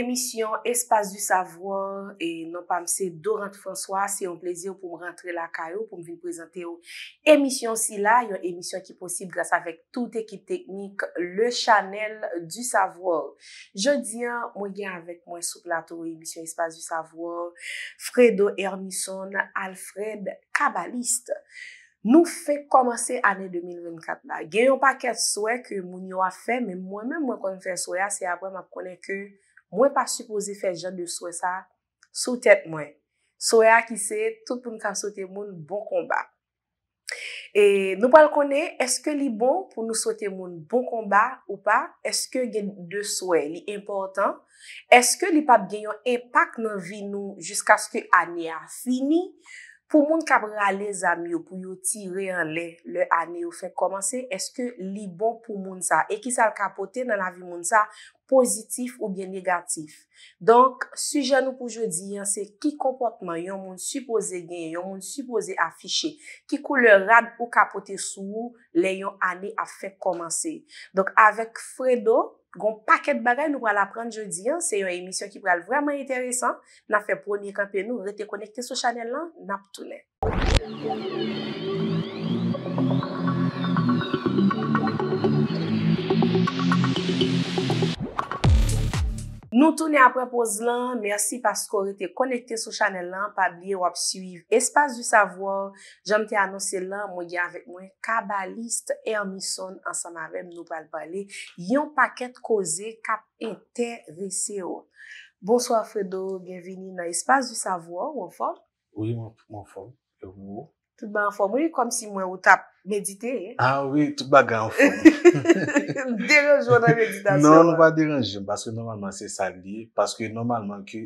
Emisyon Espace du Savoir e nan pa mse Dorante François se yon plezyon pou m rentre la ka yo pou m vi prezante yo. Emisyon si la, yon emisyon ki posib grasa vek tout ekip teknik Le Chanel du Savoir. Je diyan, mwen gen avèk mwen souplato ou emisyon Espace du Savoir Fredo Hermison, Alfred Kabaliste moun fe komanse ane 2024 la. Gen yon paket souè ke moun yo a fe mwen mè mè mwen kon fè souè a se avè m ap konè kè Mwen pa supose fè jen de souè sa, sou tèt mwen. Souè a ki se, tout pou nou kan sou te moun bon komba. E nou pal konè, eske li bon pou nou sou te moun bon komba ou pa? Eske gen de souè e li important? Eske li pa bgenyon empak nan vi nou jiska skè anè a fini? pou moun kabra le zami ou pou yo tire an le, le ane ou fek komanse, eske li bon pou moun sa, e ki sal kapote nan la vi moun sa, pozitif ou bien negatif. Donk, sujen nou pou jodi, yon se ki kompotman yon moun supose gen, yon moun supose afishe, ki koule rad ou kapote sou, le yon ane a fek komanse. Donk, avek Fredo, Gon paket bagay nou wala pran jodi, se yon emisyon ki pral vreman enteresan, na fe poni kanpe nou, rete konekte sou chanel lan, nap tounen. Nou toune a prepoz lan, mersi paskou rete konekte sou chanel lan, pa bie wap suiv espas du savoan. Jame te anonsen lan, mwen gen avèk mwen Kabalist Hermison ansan avèm nou palpale, yon paket koze kap ente vese yo. Bonswa Fredo, genveni nan espas du savoan, ou anfon? Ou li mwen anfon, yo mwen anfon. Tout mwen anfon, ou li kom si mwen ou tap. Medite? Ah oui, tout baga en fond. Derange ou nan meditasyon? Non, non va derange, baske normalman se sali, baske normalman ki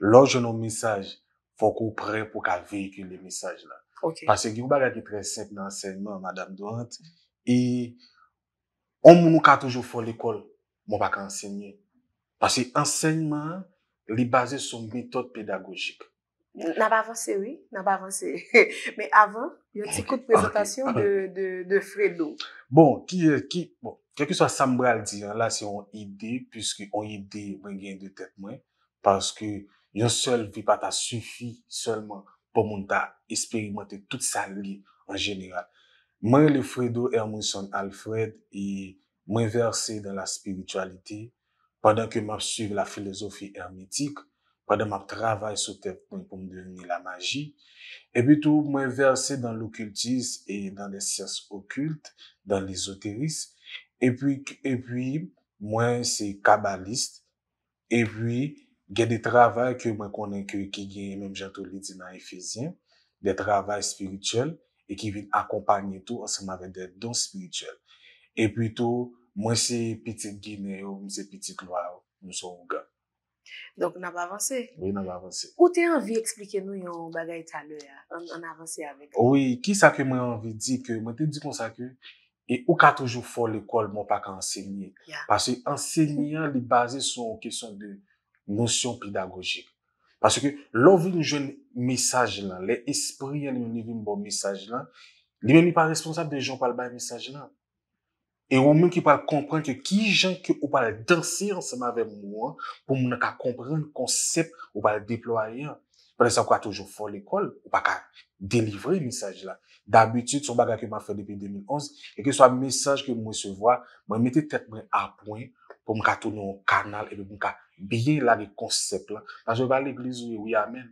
lojou nou misaj, fokou pre pou ka veyikil le misaj la. Ok. Baske ki ou baga di presep nan ensegnman, madame Doante, e om mounou ka toujou fò l'ekol, moun baka ensegnman. Baske ensegnman, li base sou mbi tot pedagogik. N'a pa avanse, oui, n'a pa avanse. Mais avant, yon ti kou de prezentasyon de Fredo. Bon, kèkou sa Sambral di, la si yon ide, piskou yon ide, mwen gen de tèt mwen, paske yon sol vipata sufi solman pou moun ta eksperimente tout sa li en general. Mwen le Fredo Hermanson Alfred yon mwen verse dan la spiritualite padan ke m ap suive la filozofi hermetik, Pwede m ap travay sou tep pou m pou m deni la magi. E pi tou mwen verse dan l'okyltiz e dan le sers okylt, dan l'izoteris. E, e pi mwen se kabalist. E pi gen de travay ki mwen konen ki gen mwen jato lidi nan Efesien. De travay spirituel. E ki vin akompanyen tou ansan mwen ven de don spirituel. E pi tou mwen se pitit gine ou mwen se pitit lwa ou mwen sou ungan. Donk nan pa avanse? Oui, nan pa avanse. Ou te anvi eksplike nou yon bagay talo ya? An avanse avek? Oui, ki sa ke mwen anvi di ke? Mwen te di kon sa ke? E ou ka toujou fo l'ekol mwen pa ka enselye. Pase enselye li baze son kesyon de nosyon pedagogik. Pase ke l'on vi nou jwen mesaj lan, le espri yon li mi vi mbo mesaj lan, li men mi pa responsable de joun pal bay mesaj lan. E ou mwen ki pa l komprende ki jen ki ou pa l danser anseman ve mwen pou mwen ka komprende konsep ou pa l deplo a yon. Pwede sa pou a toujou fol ekol ou pa ka delivre yon misaj la. D'abitit, sou baga ki mwen a fè depen 2011 e ki sou a misaj ki mwen se vwa, mwen mette tet mwen apwen pou mwen ka tou nou kanal e pou mwen ka biye lage konsep la. Nan jen pa l eklizou e ou yamen.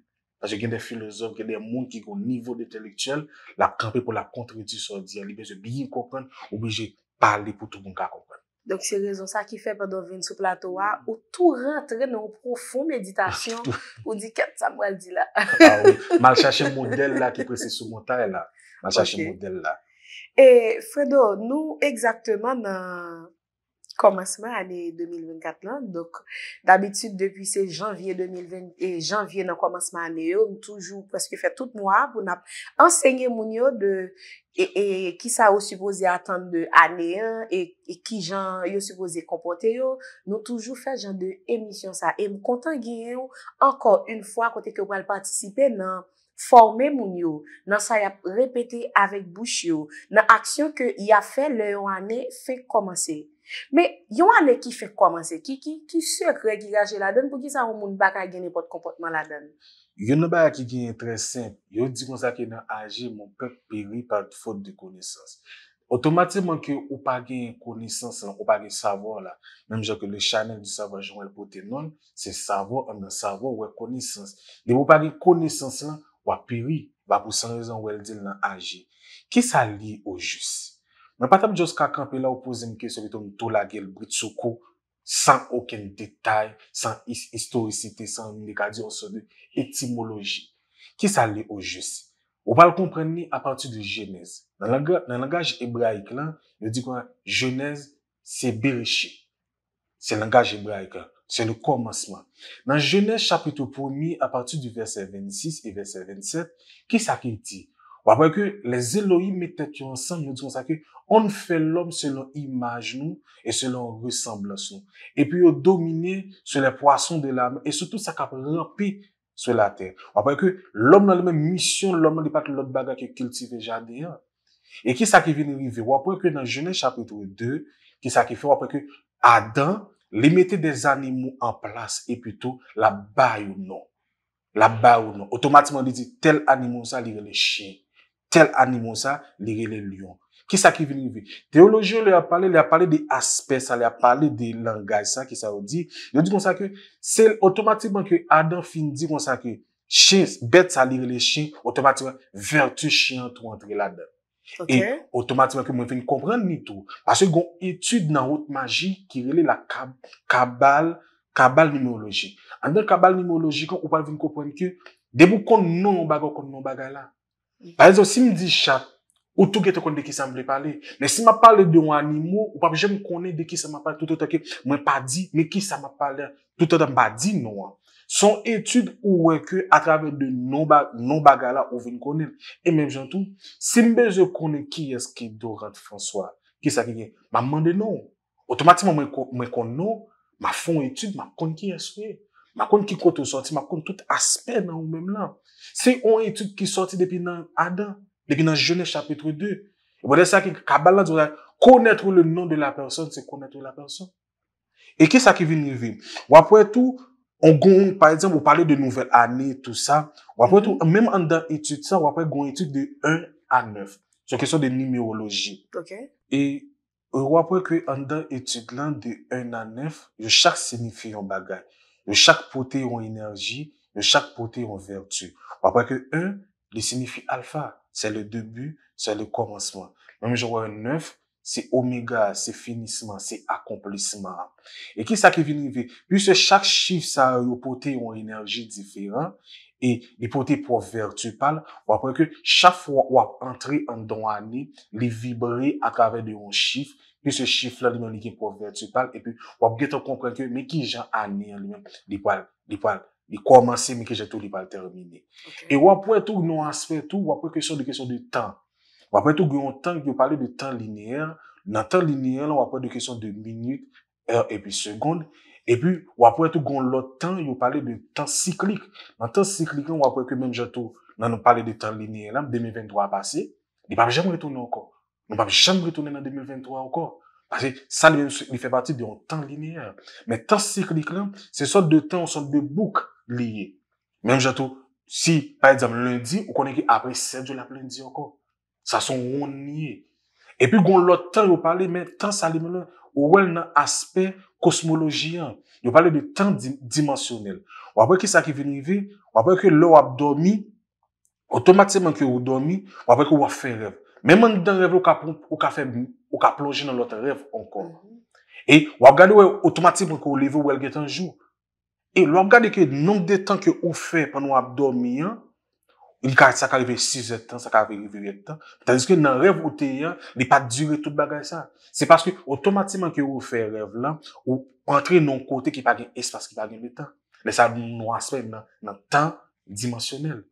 Nan jen gen de filozof, gen de moun ki kon nivou de telektuel la krepe pou la kontredisor diyan libe. Jen biye yon komprende ou biye jen parli pou tou moun ka konwen. Donk se rezon sa ki fe pa dovin sou plato wa, ou tou rentre nou profoun meditasyon, ou di ket samwal di la. A ou, mal chache moun del la ki prese sou moun tae la. Mal chache moun del la. E Fredo, nou ekzakteman nan... Komansman ane 2024 lan, dok d'abitud depi se janvye nan komansman ane yo, nou toujou, paske fè tout mwa, pou nan ansegye moun yo de, e ki sa yo supose atan de ane yo, e ki jan yo supose kompote yo, nou toujou fè jan de emisyon sa. E m kontan gen yo, anko un fwa kote ke wale patisipe nan, formè moun yo, nan sa yap repete avèk bouch yo, nan aksyon ke y a fè le yo ane, fè komansse yo. Me, yon ane ki fè kwa manse ki? Ki sèk regiraje la den pou ki sa ou moun baka genye pot kompotman la den? Yon nou baka ki genye trè sèm, yon di kon sa ke nan age moun pek peri pat fote de kounesans. Otomatèman ki ou pa genye kounesans lan, ou pa genye savon la, nem jò ke le chanel di savon jounel pote non, se savon ane savon wè kounesans. De moun pa genye kounesans lan, wè peri, wè pou san rezon wèl di nan age. Ki sa li o jousi? Nan patam Joska Kampela ou pou zemke sou biton tou la gel britsoko san oken detay, san istorikite, san negadyon, san etimoloji. Ki sa li ou jese? Ou pal komprene ni apartu de jenese. Nan langaj ebraik la, jenese se bereche. Se langaj ebraik la, se nou komasman. Nan jenese chapitou pou mi apartu di verse 26 e verse 27, ki sa ki ti? Wapwe ke, le zelo yi mette ki ansan, yon dis kon sa ke, on fè l'om selon imaj nou, e selon resamblason. E pi yon domine, sou le poason de la men, e sou tout sa kapren, yon pi sou la ten. Wapwe ke, l'om nan lè men mission, l'om nan li pat lè baga ki kiltive jade ya. E ki sa ke vini rive, wapwe ke nan jenè chapitou 2, ki sa ke fè wapwe ke, adan, li mette de zanimou an plas, e pwito la bayounon. La bayounon. Otomatman li di, tel animou sa li re le chen. tel animo sa li rele lyon. Ki sa ki vini vi? Teoloji yo li a pale, li a pale de aspesa, li a pale de langaj sa ki sa ou di. Yo di kon sa ke, se otomatikman ki Adan fin di kon sa ke, bet sa li rele chen, otomatikman vertu chen to an tre la den. E otomatikman ki mwen fin kompren ni tou, paswe yon etude nan wot magi ki rele la kabal, kabal numeologi. An den kabal numeologi, kon ou pal vini kompren ki, debou kon nou yon bago kon nou bagay la. Parèzo, si mi di chat, ou tou gete kon de ki sa mble pale, ne si ma pale de ou animou, ou papi je m konen de ki sa ma pale, touta ta ke, mwen pa di, me ki sa ma pale, touta ta mba di nou an. Son etude ou weke a traven de non, non bagala ou ven konen. E menjantou, si mbe je konen ki eske Doran François, ki sa genye, mman de nou. Otomatiman mwen kon nou, mman fon etude, mman konen ki eske. Ma kon ki kote ou soti, ma kon tout aspe nan ou menm lan. Se yon etude ki soti depi nan Adam, depi nan jone chapitre 2, wadè sa ki kabal la di wadè, konet wou le nan de la person, se konet wou la person. E ki sa ki vinivim? Wapwè tou, on goun, par exemple, wou pale de nouvel ane, tout sa, wapwè tou, menm an dan etude sa, wapwè goun etude de 1 a 9, se kese de nimeologi. E wapwè euh, kwe an dan etude lan de 1 a 9, yo chak se nifi yon bagay. Yon chak pote yon enerji, yon chak pote yon vertu. Wapreke 1, li sinifi alfa, se le debu, se le komansman. Mwen mwen jwa 9, se omega, se finisman, se akomplisman. E ki sa ke vini ve? Pus yon chak chif sa yon pote yon enerji diferan, e li pote po vertu pal, wapreke chaf wap entre an don ane, li vibre akave de yon chif, Pi se chif la li men li gen pou fèrt se pal. E pi wap gèt an kon kwen kwen men ki jan an ni an li men. Li pal, li pal, li kouman se men ki jatou li pal termine. E wap wè tou nou asfè tou wap wè tou kèsyon de kèsyon de tan. Wap wè tou gwen an tan yon pale de tan lineer. Nan tan lineer lan wap wè tou kèsyon de minute, hèr epi segonde. E pi wap wè tou gwen lò tan yon pale de tan siklik. Nan tan siklik lan wap wè tou men jatou nan nou pale de tan lineer lan. Demi ven dwa basi, li pa jèm wè tou nou kon. Nou pap jan bretounen an 2023 anko. Pase sa li fe pati de an tan linean. Men tan siklik lan, se sot de tan ou sot de bouk liye. Men mjato, si pa yedzam lundi, ou konen ki apre 7 joul ap lundi anko. Sa son roun niye. E pi goun lotan yo pale, men tan sa li men lan, ou wel nan aspe kosmologian. Yo pale de tan dimensyonel. Ou apwe ki sa ki veni ve, ou apwe ki lou ap domi, otomateman ki ou domi, ou apwe ki wafereb. Menman nou dan rev lou ka plonje nan lote rev ankol. Mhm. E wap gade wèw otomatik mwen kou leve wèl gen tanjou. E wap gade ke non nou detan ki wou fè pwenn wap dormi yan, sa ka rive 6 etan, sa ka rive 8 etan. Tandiske nan rev wote yan, li pa dure tout bagay sa. Se paske otomatikman ki wou fè rev lan, wou antre nou kote ki pa gen espas ki pa gen detan. Le sa nou aspe nan tan dimasyonel.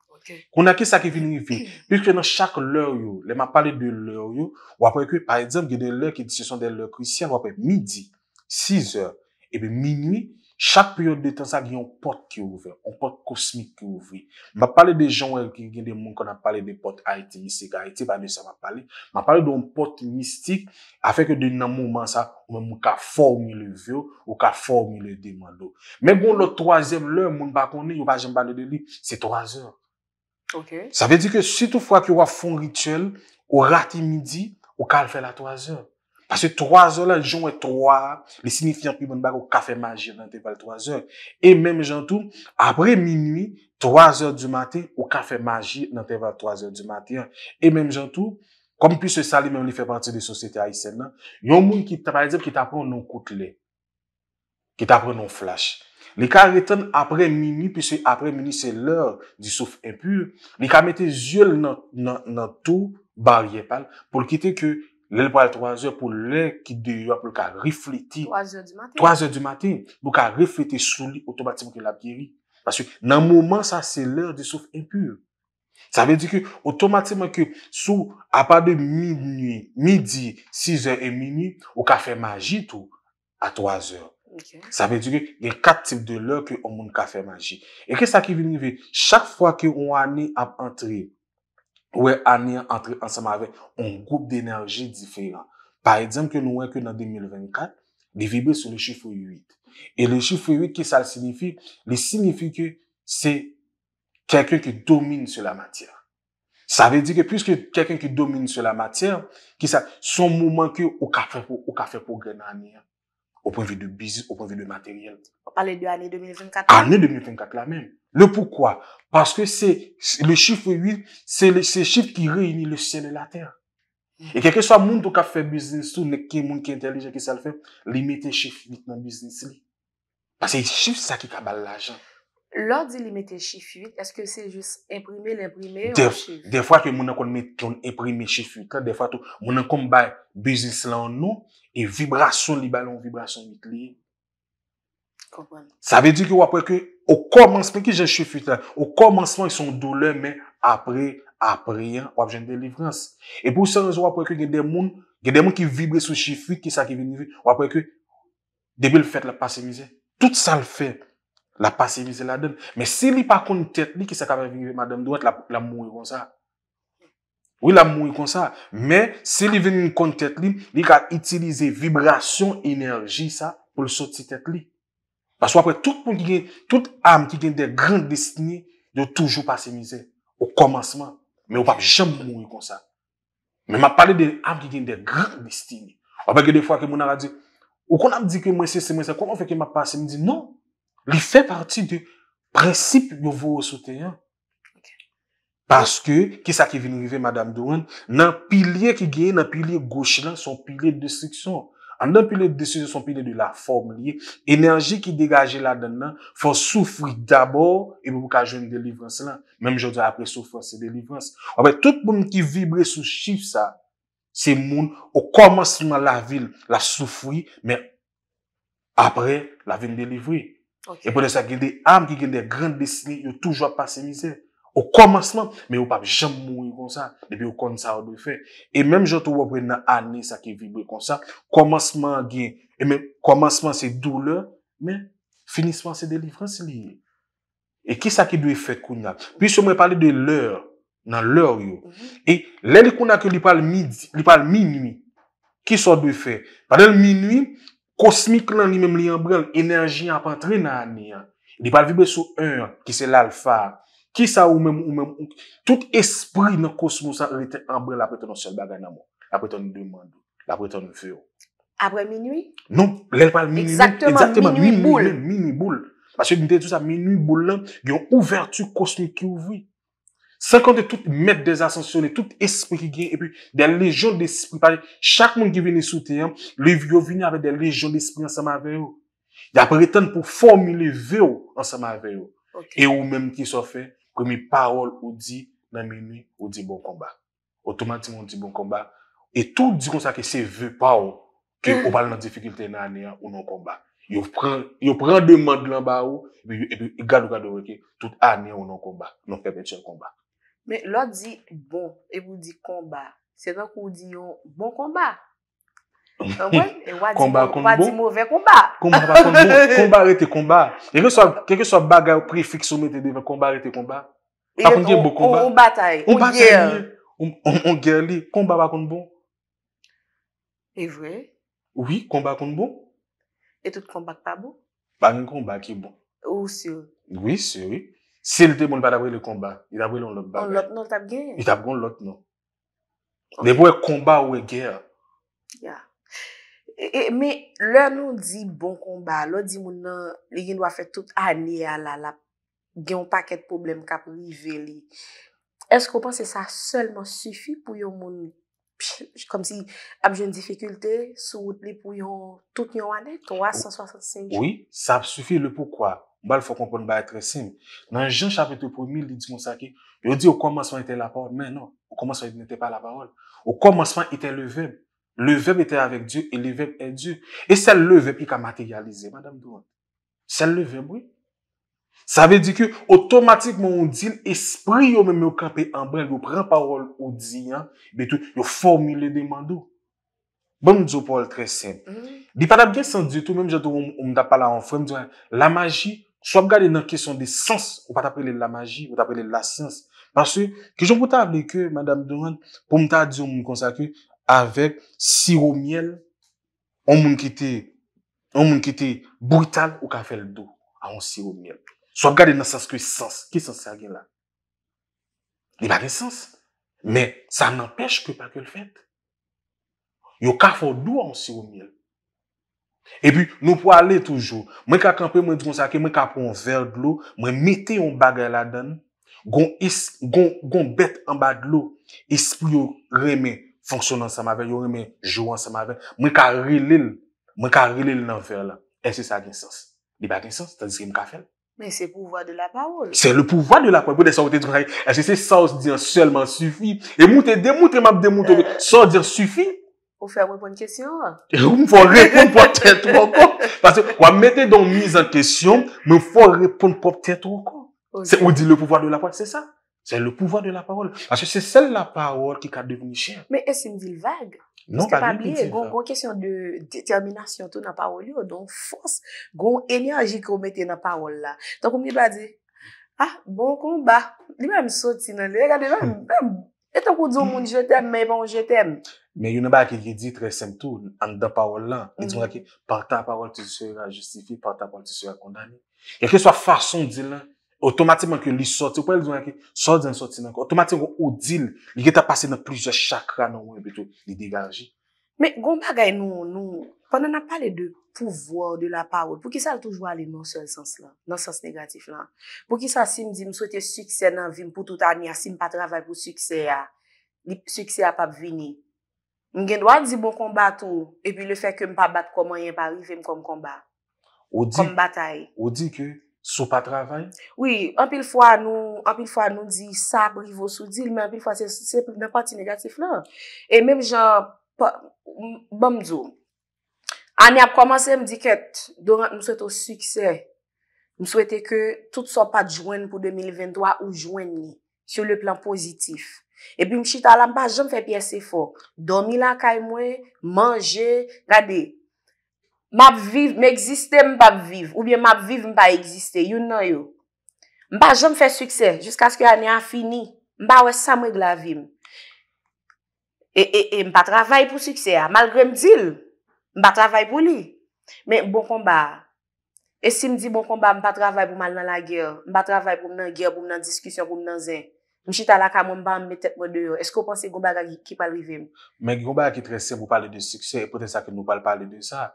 Koun ake sa ke vinu vi. Piske nan chak lor yo, le ma bon, pale de lor yo, wapwe kwe pa edzem, gen de lor ki disyosyon de lor krisyen, wapwe midi, 6 or, ebe minwi, chak priyon de tan sa gen yon pot ki ouve, yon pot kosmik ki ouve. Ma pale de joun el gen de moun kon a pale de pot haiti, misik haiti, ba ne sa ma pale, ma pale de yon pot mistik, afeke de nan mouman sa, ou men mou ka 4 mili vyo, ou ka 4 mili de man do. Men kon lor 3e lor, moun bakone, yon pa jen bade de li, Sa ve di ke sitou fwa ki ou a fon rituel, ou rati midi, ou kalfe la 3h. Pase 3h la, joun e 3, le signifian pi bon bag ou kafe magi nan teval 3h. E menm jantou, apre minui, 3h du mati, ou kafe magi nan teval 3h du mati. E menm jantou, komi pi se sali menm li febante de sosyete a isen nan, yon moun ki tapre nou koutle, ki tapre nou flash. Li ka reten apre mini, pis apre mini se lèr di souf impur. Li ka mette zyèl nan tou barye pal pou l'kite ke lèl pa lèl 3 jèl pou lèl ki deyò pou lèl ka refleti. 3 jèl di matin. 3 jèl di matin pou lèl ka refleti sou li automati mwen ke lèl ap gèri. Paswè nan mouman sa se lèr di souf impur. Sa vè di ke automati mwen ke sou apade mini, midi, 6 jèl et mini, ou ka fè magi tou a 3 jèl. Sa ve di ki, yon kat tip de lò ke yon moun kafe manji. E ke sa ki vinivè, chak fwa ke yon anè ap antre, ou anè antre ansama avè, yon goup d'enerji diferan. Par exemple, ke nou wè ke nan 2024, li vibè sou le chifou yuit. E le chifou yuit ki sa l'signifi, li signifi ke se kèkèn ki domine sou la matyè. Sa ve di ki, pwis ke kèkèn ki domine sou la matyè, ki sa son mouman ke yon kafe pou gen anè anè. Ou pou envi de bizis, ou pou envi de materyel. Ou pale di ane 2004 la men? Ane 2004 la men. Le poukwa? Paske se, le chif e 8, se chif ki reini le sien e la ter. E keke swa moun tou ka fe bizins tou, neke moun ki entelije ki sal fe, li mette chif vitman bizins li. Paske yi chif sa ki kabal la jan. Lodi li mette chifuit, eske se juste imprimer l'imprimer ou chifuit? De fwa ke moun akon mette ton imprimer chifuit la, de fwa tou moun akon bay biznis la an nou, e vibrasyon li balon, vibrasyon li glin. Kompwane. Sa ve di ki wapweke, ou komansman, pe ki jen chifuit la, ou komansman yon dole men apre, apre yan, wapjen de livrans. E pou seryo wapweke, gen den moun, gen den moun ki vibre sou chifuit, ki sa ki vini vi, wapweke, debil fèt la pasemize, tout sa l fèt. La pasimize la den. Me se li pa kon tet li ki se ka ven vin ve madan, do et la mouye kon sa. Oui, la mouye kon sa. Me se li ven vin kon tet li, li ka itilize vibrasyon enerji sa pou l soti tet li. Paswa apre, tout poun ki gen, tout am ki gen de gran destini yo toujou pasimize. Ou komansman. Me ou pap jam mouye kon sa. Me ma pale de am ki gen de gran destini. Apeke defwa ki moun ara di, ou kon ap di ki mwen se se mwen se, kouman fe ki mwen pasimize? Non. Non. Li fè parti de prensip yon vò soteyan. Paske, kisa ki vin rive, madame Douane, nan pilye ki geye, nan pilye gòchi lan, son pilye de destriksyon. An nan pilye de destriksyon, son pilye de la form liye. Enerji ki degaje la dè nan, fò soufoui d'abord, yon mou ka jouni de livrans lan. Mèm jòdou apre soufoui, se de livrans. Ape, tout pou mou ki vibre sou chif sa, se moun, ou komanseman la vil, la soufoui, mè apre la vin de livri. E pwede sa gil de am ki gil de grandest li yo mhm. toujwa pa se mizè. Ou komanseman, me ou pap jam mou yon kon sa, debi ou kon sa ou doy fe. E menm jato wapwe nan ane sa ki vibre kon sa, komanseman gen, e menm komanseman se doule, menm finisman se delifran se li. E ki sa ki doy fe kounak? Pis yo mwen pale de lèr, nan lèr yo. E lèri kounak yo li pale midi, li pale minwi. Ki sa doy fe? Padel minwi, Kosmik lan ni menm li anbrel, enerji anpantre nan ane yan. Ni pal vibre sou 1, ki se lal fa, ki sa ou menm ou menm ou. Tout espri nan kosmos an rete anbrel apre tanon sel bagan nan mo. Apre tanon de mandi, apre tanon feyo. Apre minuy? Non, lèl pal minuy. Exactement, minuy boule. Minuy boule. Pase yon te tou sa minuy boule lan, yon ouvertu kosmik yon vwi. 50 tout met des ascension, tout esprit ki gen, et puis des légions d'esprit pari. Chak moun ki veni souten, le yo vini avè des légions d'esprit ansama veyo. Ya prétende pou formile veyo ansama veyo. E ou mèm ki so fè, komi parol ou di, mèm mèm, ou di bon komba. Ou tomantim ou di bon komba. Et tout di kon sa ki se ve pa ou, ke ou palè nan difikilte nan anè ou nan komba. Yo pren, yo pren de mandi lan ba ou, et puis gado gado weke, tout anè ou nan komba, nan kèpè tchèn komba. Men, lò di bon, e mw di komba, se nan kou di yon bon komba. Anwen, e wadi mw ve komba. Komba bakon bon, komba rete komba. E re so, keke so baga prefik soume te devan komba rete komba. A konje bo komba. On batay, on yer. On batay, on yer li. Komba bakon bon. Evre. Ouwi, komba kon bon. E tout kombak pa bon? Bakon komba ki bon. Ou si ou. Ou si ou. Se lte moun pa tabwe lè komba, lè tabwe lè lòk ba. Lòk nan tabge? Lè tabgon lòk nan. Lè pou e komba ou e gè. Ya. Me lè nou di bon komba, lè di moun nan lè gen wafè tout anè ala la, gen w pa ket problem kap wive li. Esk w panse sa selman sufi pou yon moun, kom si ap jen difikultè, sou wote li pou yon, tout yon anè, 365? Oui, sa ap sufi lè pou kwa. Mbal fokonpon ba etre sim. Nan jan chapetou pomi li di monsake, yo di non. yo komansman ete la pa, men no, yo komansman ete pa la parol. Yo komansman ete le veb. Le veb ete avek Diyo, e le veb ete Diyo. E sel le veb li ka materialize, madame Diyo. Sel le veb, oui. Sa ve di ki, otomatik mwen di, espril yo mwen mwen kape en brel, yo pren parol ou diyan, yo formule de mandou. Mban mwen di yo parol tre sim. Di patap gen san dito, mwen mwen jato mwen dapa la anfre, mwen dyo, la magi, So ap gade nan kesyon de sens, ou pa taprele la magi, ou taprele la sens. Pansou, kejon pou ta ap deke, Madame Doran, pou mta diyon moun konsakwe, avek siro-miel, moun moun kite, moun moun kite brutal ou kafel do, an siro-miel. So ap gade nan sens kwe sens. Kesens se agen la? Di pa de sens. Men, sa nan pech kwe pa kwe l fèt. Yo kafo do an siro-miel. E pi nou pou ale toujou, mwen ka kampe mwen dronsake, mwen ka pon ver glou, mwen mete yon bagay la den, gon bet an bag glou, isplio reme fonksyonan sa ma ven, yon reme jouan sa ma ven, mwen ka relil, mwen ka relil nan ver la. E se sa gen sos? Di ba gen sos? Tadis ki mwen ka fel? Men se pouvoi de la pavol. Se le pouvoi de la pavol, pou de sa wote dronsake, e se se sos diyan selman sufi, e mwote de mwote mwote euh. mwote, sos diyan sufi. Ou fèm wèpon kèsyon wè? Ou m fòm wèpon pòp tètr wèpon? Pase wè metè don mèz an kèsyon, m fòm wèpon pòp tètr wèpon? Ou di le pouvoi de la pòl? Se sa, se le pouvoi de la pòl. Pase se sel la pòl ki ka devin chè. Mè e se m di l vèg? Non, pa mè m di l vèg. Gon kèsyon de tèterminasyon tou nan pòl yo, don fòs, gon enerji ki wèm metè nan pòl la. Tonk ou mi wè di, ah, bon koumba. Li mèm sòt si nan li, li mèm E to kou di ou moun jete m, mè yon moun jete m. Mè yon mè akil yeditre sem tou, an da pa wol lan, li di mwen akil, partan pa wol ti sou a justifi, partan pa wol ti sou a kondami. E ke swa fason di lan, otomatikman ki li soti, ou pwen li di mwen akil, soti an soti nan ko, otomatikman ki ou di, li geta pase nan plize chakran an mwen, li diganji. Mè, gwa mpa gay nou, nou, pwè nan ap pale de pouvo, de la pa bon ou, pou ki sa al toujwa li nan sèl sens lan, nan sens negatif lan. Pou ki sa si mdi m sou te sukse nan vim pou tout an, ni asim pa travay pou sukse a, sukse a pap vini. M gen dwa di bon kombat ou, epi le fè ke m pa bat koman yon pari, fe m kom kombat. Kom batay. Ou di ke sou pa travay? Oui, anpil fwa nou, anpil fwa nou di sa privo sou di, anpil fwa se pou mè pati negatif lan. E mèm jan, Ani ap komanse m diket M souwete ou suksè M souwete ke tout so pa jwen pou 2023 ou jwen mi Sou le plan pozitif E pi m chita la m pa jen fè pi ese fò Domi la kay mwen, manje, rade M ap viv, m eksiste m ap viv Ou bien m ap viv m pa eksiste, you know you M pa jen fè suksè, jisk aske ane a fini M pa wè sa m wè glavim E, e, e mpa travay pou sukser, malgre mdil, mpa travay pou li. Men bon konba, e si mdi bon konba mpa travay pou mal nan la gyer, mpa travay pou mnen gyer, pou mnen diskusyon, pou mnen zen, mchi talaka mwen ba mmetet mwen deyo, eske ou panse konba la ki palivem? Men konba ki trese pou pale de sukser, e poten sa ki nou pale pale de sa,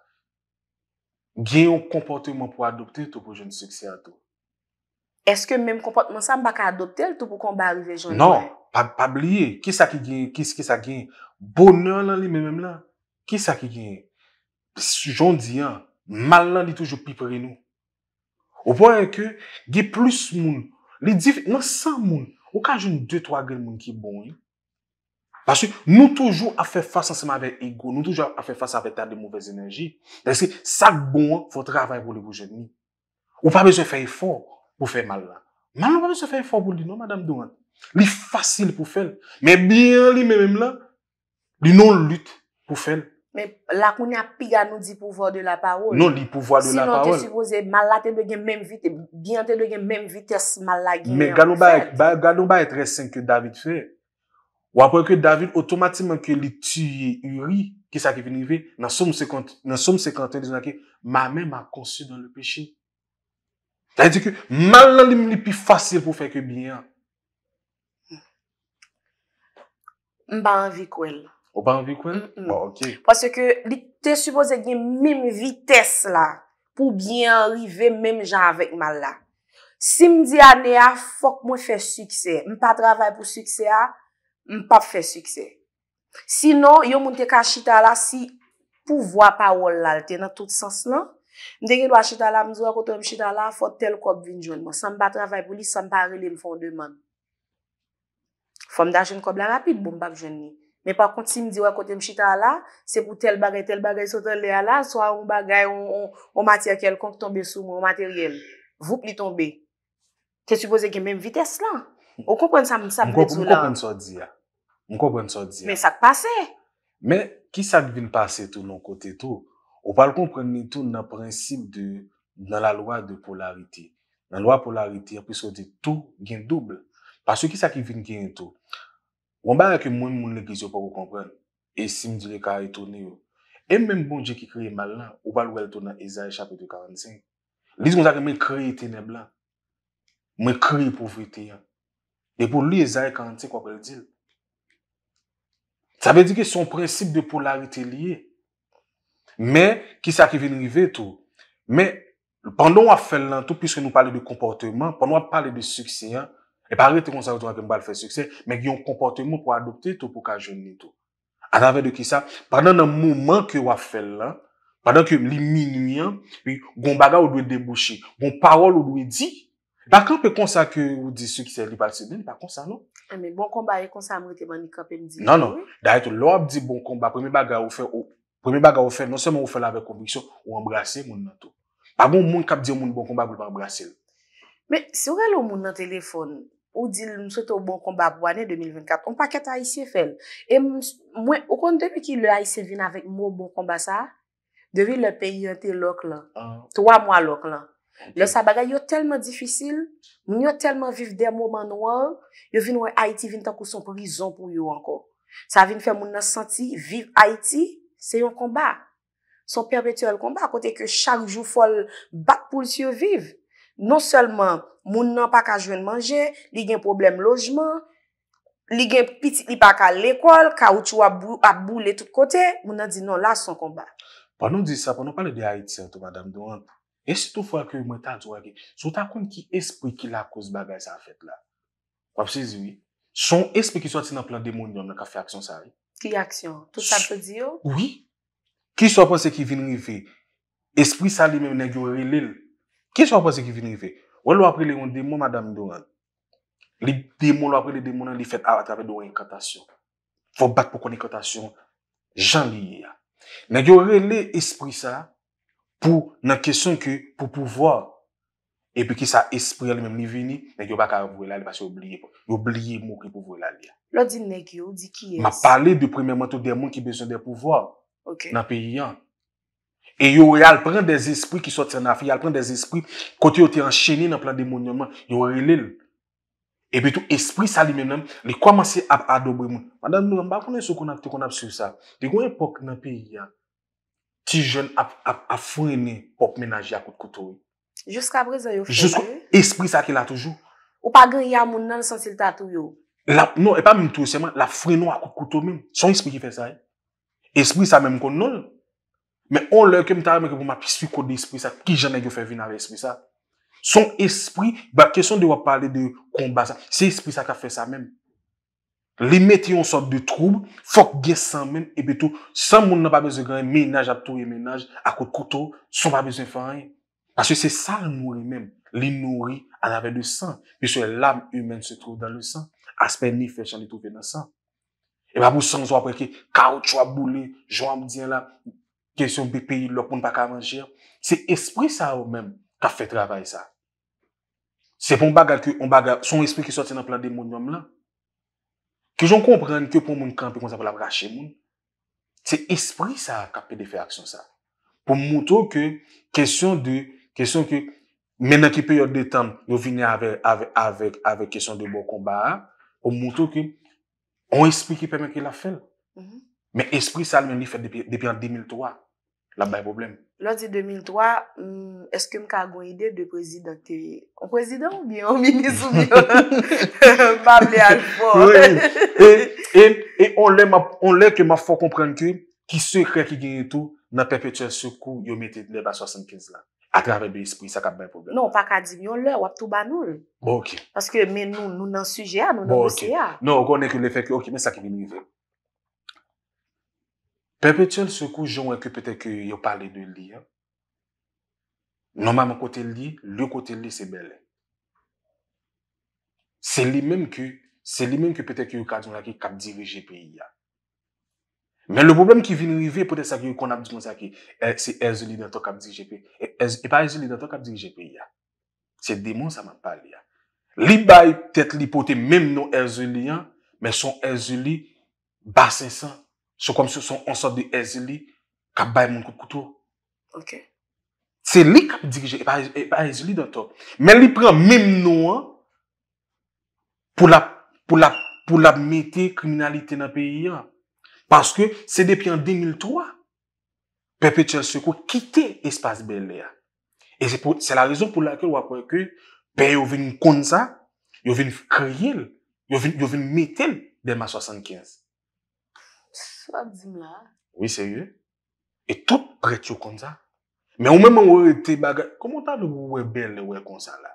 gye ou kompote mwen pou adopte tout pou jen sukser an tou. Eske mwen mwen kompote mwen sa mba ka adopte tout pou konba alive jen sukser? Non. Pa blye, kis sa ki gen, kis sa ki gen, bonan lan li men men lan. Kis sa ki gen, jondi an, malan li toujou pi pre nou. Ou pou anke, gen plus moun, li divi, nan san moun, ou ka joun 2-3 gen moun ki bon yon. Pase nou toujou a fe fasa seman ve ego, nou toujou a fe fasa ve ta de mouvez enerji. Desi sak bon an, pou travay pou levou gen yon. Ou pa bezo fe yifon, pou fe malan. Malan pou bezo fe yifon pou li nou, madame Douane. Li fasil pou fèl Men biyan li men men la Li non lüt pou fèl Men lakouni api gano di pouvo de la parol Non di pouvo de la parol Sinon te suppose malaten de gen men vites Bien ten de gen men vites malak Men gano ba etre senke David fè Ou apoye ke David Otomatiman ke li tiyye yuri Ki sa ki vini ve Nan som sekantè Ma men man konsu dan le pechi Tadi ki malan li men li pi fasil Pou fè ke biyan Mba an vikwen. O ban vikwen? Non. Pwase ke li te supose gen menm vites la pou gen enrive menm jan avèk man la. Si mdi an e a fok mwen fè sukse. Mpa travay pou sukse a, mpa fè sukse. Sinon, yo mwen te ka chitala si pouvo apawol la. Te nan tout sens la. Mde gen wache chitala, mzwa koto mche chitala, fote tel kop vinjon. Mwa san mba travay pou li, san mba rele mfon deman. Fom da jen ko blan apit bon bak jen ni. Men pa kont si mdi wakote mchita ala, se pou tel bagay tel bagay sotele ala, swa ou bagay ou matyakel konk tombe soum ou materyel. Vop li tombe. Te suppose gen menm vites la? Ou konkwen sa msapre tout la? Mkonkwen sa di ya. Mkonkwen sa di ya. Men sak pase. Men ki sak bin pase tout nou kote tout? Ou pal konkwen ni tout nan prinsip nan la lwa de polarity. Nan lwa polarity, api sou di tout gen double. Paswè ki sa ki vin gen yon tou. Wambare ke mwen moun le gizyo pa wou kompren. E si mdile ka a ito ni yo. E menm bonje ki kreye malan. Ou bal wèl tona e zaye chapet de karantin. Li zi kon zake men kreye teneblan. Men kreye poufriti yon. E pou li e zaye karantin kwa pel dil. Sa ve di ke son precipe de polarite liye. Men ki sa ki vin rive tou. Men pandon wap fèl lantou. Piske nou pale de komportement. Pandon wap pale de suksiyan. Barre e te konsa ki ou di mbale fè sèk sè, mèk yon kompote mou pou adopte, tou pou ka jouni tou. An avè de ki sa, pandan nan mouman ki wafèl la, pandan ki li minuyan, pi goun baga ou dwe debouchi, goun parol ou dwe di, bakan pe konsa ki ou di sèk sèk, li pal sèk, nan pa konsa nou. E men, bon komba e konsa amrè te manikap en di. Nan nan, daye tou, lò ap di bon komba, premi baga ou fè, premi baga ou fè, non semen ou fè la vè koubiksyon, ou embrase moun nan Ou dil mswete ou bon komba pou wane 2024. Mpa ket Aïsie fel. E mwen, ou kon depi ki lè Aïsie vin avèk mwen bon komba sa, devye lè peyi yon te lok lan. Troa mwa lok lan. Le sabaga ah. yo telman difisil, mwen yo telman viv de mwoman wang, yo vin wè Aïti vin tanko son prizon pou yon anko. Sa vin fè moun nan santi, viv Aïti, se yon komba. Son perpetuel komba, akonte ke chak jou fol bak pou si yo viv. Non selman, moun nan pa ka jwen manje, li gen problem lojman, li gen piti li pa ka lekwal, ka uti wap bou le tout kote, moun nan di nan la son komba. Panon di sa, panon pale de hait se anto, madame Dioran, esi tou fwa kwe mwen ta anto wage, sou ta kon ki espri ki la kos bagay sa afet la? Wap se zwi, son espri ki sou ati nan plan demoun yon nan ka fe aksyon sa ri? Ki aksyon? Tou sa pe di yo? Oui! Ki sou apose ki vin rive, espri sa li men men yo re lil? Ki sou apose ki vini ve? Ou lo apri le yon demo, madame Doran? Li demo, lo apri le demo nan li fet a atrave do reinkantasyon. Fou bak pou koninkantasyon, jan li ya. Nèk yo re le espri sa, pou nan kesyon ki pou pouvo. E pe ki sa espri alimèm li vini, nèk yo bak a vwela li, pas yo obliye pou. Yo obliye mou ki pou vwela li ya. Lo di nèk yo, di ki yè? Ma pale de premèmantou de moun ki bezon de pouvo. Nan pe yon. E yow yal pren des espri ki sot sen afi, yal pren des espri kote yo te ancheni nan plan demonyoman, yow relil. E bitou, espri sali menem, li kwa manse ap adobreman. Mada nou, mba konen sou konak te konak sou sa. Li konen pok nan pi ya, ti jen ap frene pok menaji akout koutou. Juska brez an yow frene? Juska, espri sa ki la toujou. Ou pa gen yamoun nan sensil ta tou yow? La, nou, e pa mim tou seman, la frene akout koutou menem. Son espri ki fe sa e. Espri sa menm konon. Men on lè kèm tarè mè kè pou mè pis fikou dè esprit sa, ki janè gè fè vè nan lè esprit sa. Son esprit, ba kèson dè wè pale de komba sa, se esprit sa kè fè sa mèm. Li mè tè yon sort de troub, fòk gè san mèm, e bè tou san moun nan pa bezè gwen menaj ap tou yon menaj, akout koutou, son pa bezè fè an yon. Paswè se sal mou lè mèm, li mou lè an avè de san, pis wè l'am yon mèm se troub dan lè san. Aspè nè fè chan lè toutè nan san. E ba pou san zwa pwè kè kesyon bi peyi lòk moun pa kavanjir, se espri sa ou mèm ka fè travay sa. Se pou m bagal ki, son espri ki sote nan plan de moun bon nyom la, ki joun komprende ki pou moun kran pe kon sa pou la brache moun, se espri sa ka pè de fè aksyon sa. Pou m moutou ki, kesyon de, kesyon ki, mènen ki pè yòt de tan, nou vini avè, avè, avè, avè kesyon de mou kon ba, pou m moutou ki, on espri ki pè mè ki la fè, mè espri sa lè mè li fè depi an 2003, La bay problem. Lors di 2003, hmm, eske m ka gwen ide de prezident ki... O prezident ou biyon? O minis ou biyon? Mab non, bon, bon, non, le alpon. E on lè ke ma fò komprende ki, ki sè kre ki geni tou nan perpetuè sè kou yon metè lè da 75 la. Atre avè bè ispri, sa ka bay problem. Non, pa ka di, yon lè wap tou banoul. Bo, ok. Paske men nou nan suje a, nou nan bose a. Non, konen ki lè fè ki, ok, men sa ki vini vè. Perpetuel se kou joun wè kè pètè kè yon pale de li. Non mè mè kote li, lè kote li se belè. Se li mèm kè, se li mèm kè pètè kè yon kajon lè ki kap diri jepè ya. Mè lè problem ki vin rive pètè sa ki yon konap di monsa ki, eh, se erzuli dè to kap diri jepè, e pa erzuli dè to kap diri jepè ya. Se demon sa mè pale ya. Li bay tèt li pote mèm nou erzuliyan, mè son erzuli basè sa. sou kom se son ansot de ezili kap bay moun kou koutou. Ok. Se li kap dirije, e pa ezili dantok. Men li pren menm nou an pou la mette kriminalite nan peyi an. Paske se depi an 2003, pepe Tchensyoko kite espase bel le a. E se la rezon pou lakil wakwe kwe pe yo ven kon sa, yo ven kriye l, yo ven mette l dema 75. Sou ak di m la? Oui, sè yè. E tout prètyo konza. Mè ou mè mè ouè te bagè. Kou mè ta nou ouè bel ne ouè konza la?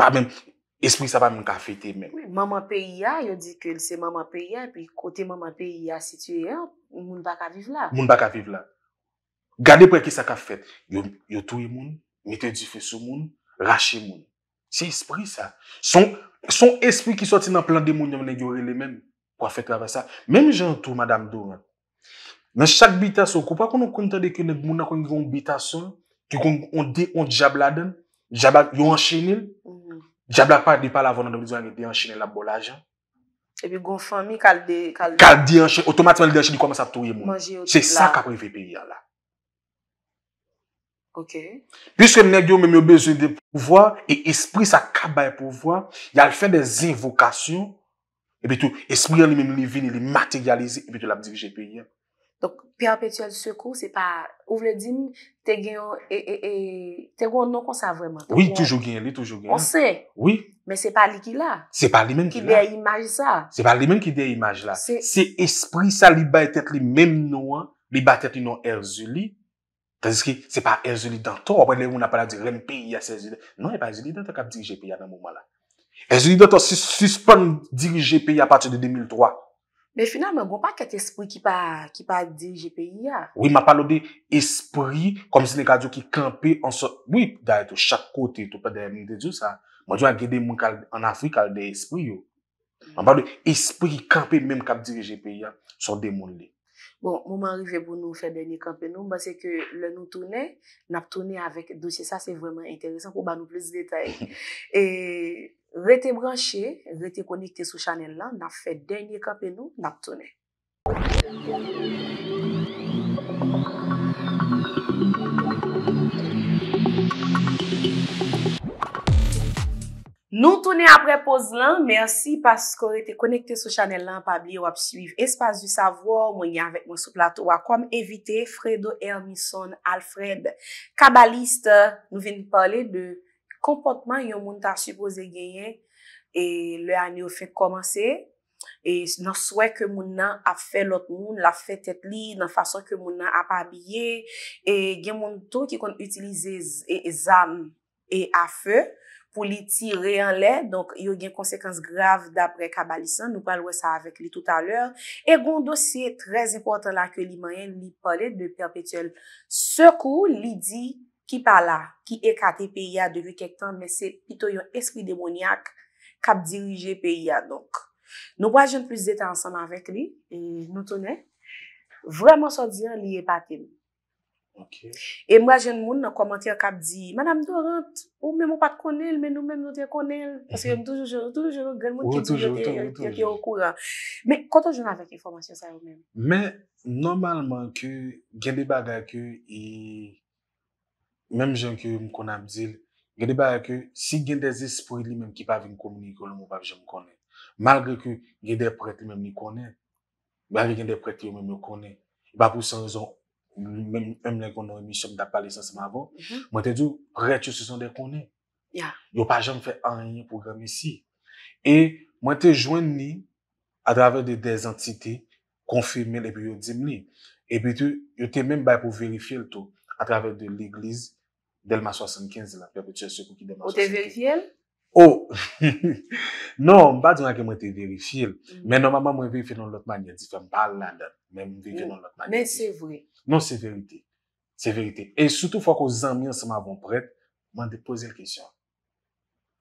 Pa mèm, espri sa pa mèm ka fète mèm. Mèm apè yè, yò di kèl se mèm apè yè, pi kote mèm apè yè sitye yè, moun baka viv la. Moun baka viv la. Gade preki sa ka fète. Yò tou yè moun, mète di fè sou moun, rachè moun. Se espri sa. Son, son espri ki soti nan plan de moun yòm nan yòre lè mèm. Kwa fet lave sa. Memi jan tou, madame do, nan chak bita sou, kou pa konon konta de ki nek mounakon yon bita sou, yon diabla den, diabla yon chenil, diabla mhm. pa di pal avon an do bizwa yon diyan chenil la bol ajan. E pi gon fami kal diyan chenil, otomatman yon diyan chenil kwa man sa touye moun. C'est sa ka privi piya la. Ok. Piske nek yo men yo bezwen de pouvoi, e espri sa kabay pouvoi, yal fin de zinvokasyon, Epi tou, espri an li men li vini, li matigyalize, epi tou la bi dirije pe yon. Donk, Perpetual Secours, se pa ouvre din, te gwen yon, e, e, e, te gwen yon kon sa vreman. Oui, toujou gwen li, toujou gwen. On se. Oui. Men se pa li ki la. Se pa li men ki la. Ki dey a imaj sa. Se pa li men non, ki dey a imaj la. Se espri sa li ba etet li men nouan, li ba etet li nouan Erzuli. Tazis ki, se pa Erzuli dantou, apwen le ou na pala di ren pe yon Erzuli. Non, e pa Erzuli dantou kap dirije pe yon nan mouman la. E jouni de to, si s'pon dirije peyi a pati de 2003. Men final, men bon pa ket espri ki pa dirije peyi ya. Oui, ma palo de espri, kom si ne ka diyo ki kampe, oui, da eto, chak kote, tou pa deri de diyo sa. Mwen diyo an gede mwen kalde, an Afrika kalde espri yo. Mwen palo de espri ki kampe, menm kap dirije peyi ya, son demonde. Bon, moun man rive bon nou fè denye kampe nou, mwen se ke lè nou tounè, nap tounè avèk dosye sa, se vwèmèmèmèmèmèmèmèmèmèmèmèmèmèmèm Ve te branche, ve te konekte sou chanel lan, na fet denye kapen nou, nap tounen. Nou tounen apre poz lan, mersi paskore te konekte sou chanel lan, pabli wap suiv espase du savo, mwenye avet mwen sou plato wakom evite, Fredo Hermison Alfred, kabaliste, nou veni pale de kabaliste. kompotman yon moun ta supose genyen e le ane yo fe komanse e nan swè ke moun nan a fe lot moun, la fe tepli nan fason ke moun nan apabye e gen moun tou ki kon utilize e, e zam e a fe pou li tire an le, donk yo gen konsekans grav dapre kabalisan, nou palwe sa avek li tout aler, e goun dosye trez importan la ke li mayen li pale de perpetuel sekou li di ki pala, ki ekate pe ya devye kek tan, mese pito yon eskri demonyak kap dirije pe ya. Donk, nou mwa jen plus de tansan avèk li, nou tonè, vreman sò diyan li epatim. Ok. E mwa jen moun nan komantir kap di, Madame Dorante, ou mè mou pa konel, mè nou mè mou te konel, paske mè toujoujou, toujoujou, gen moun ki toujou, ki yo kou la. Mè, koto jen avèk informasyon sa yo mè? Mè, normalman ke gen bi baga ke yon menm jen ki yo m konam zil, gade baya ki si gen dez espri li menm ki pa vi m kominikon, mou pa vi jen m konen. Malge ki gade prete menm ni konen, mou pa vi gen dez prete yo menm yo konen, bapou san zon, menm le konon emisyon dap pale san san m avon, mhm. mwen te du, prete yo se son de konen. Yo pa jen fè an yon program isi. E mwen te jwen ni, atrave de dez entite, konfirmel epi yo di meni. Epi tu, yo te menm bay pou verifye l to, atrave de l eglize, Delma 75, la perpèche, sepou ki delma 75. Ou te verifièl? Ou! Oh! Non, mba diwa ki mwen te verifièl. Mm. Men noma mwen verifièl nan lotman, yon ditwa bal landan, men mwen verifièl nan lotman. Men se vwe. Non, se veriti. Se veriti. E soutou fwa kou zanmi ansama avon prèt, mwen te pose l kèsyon.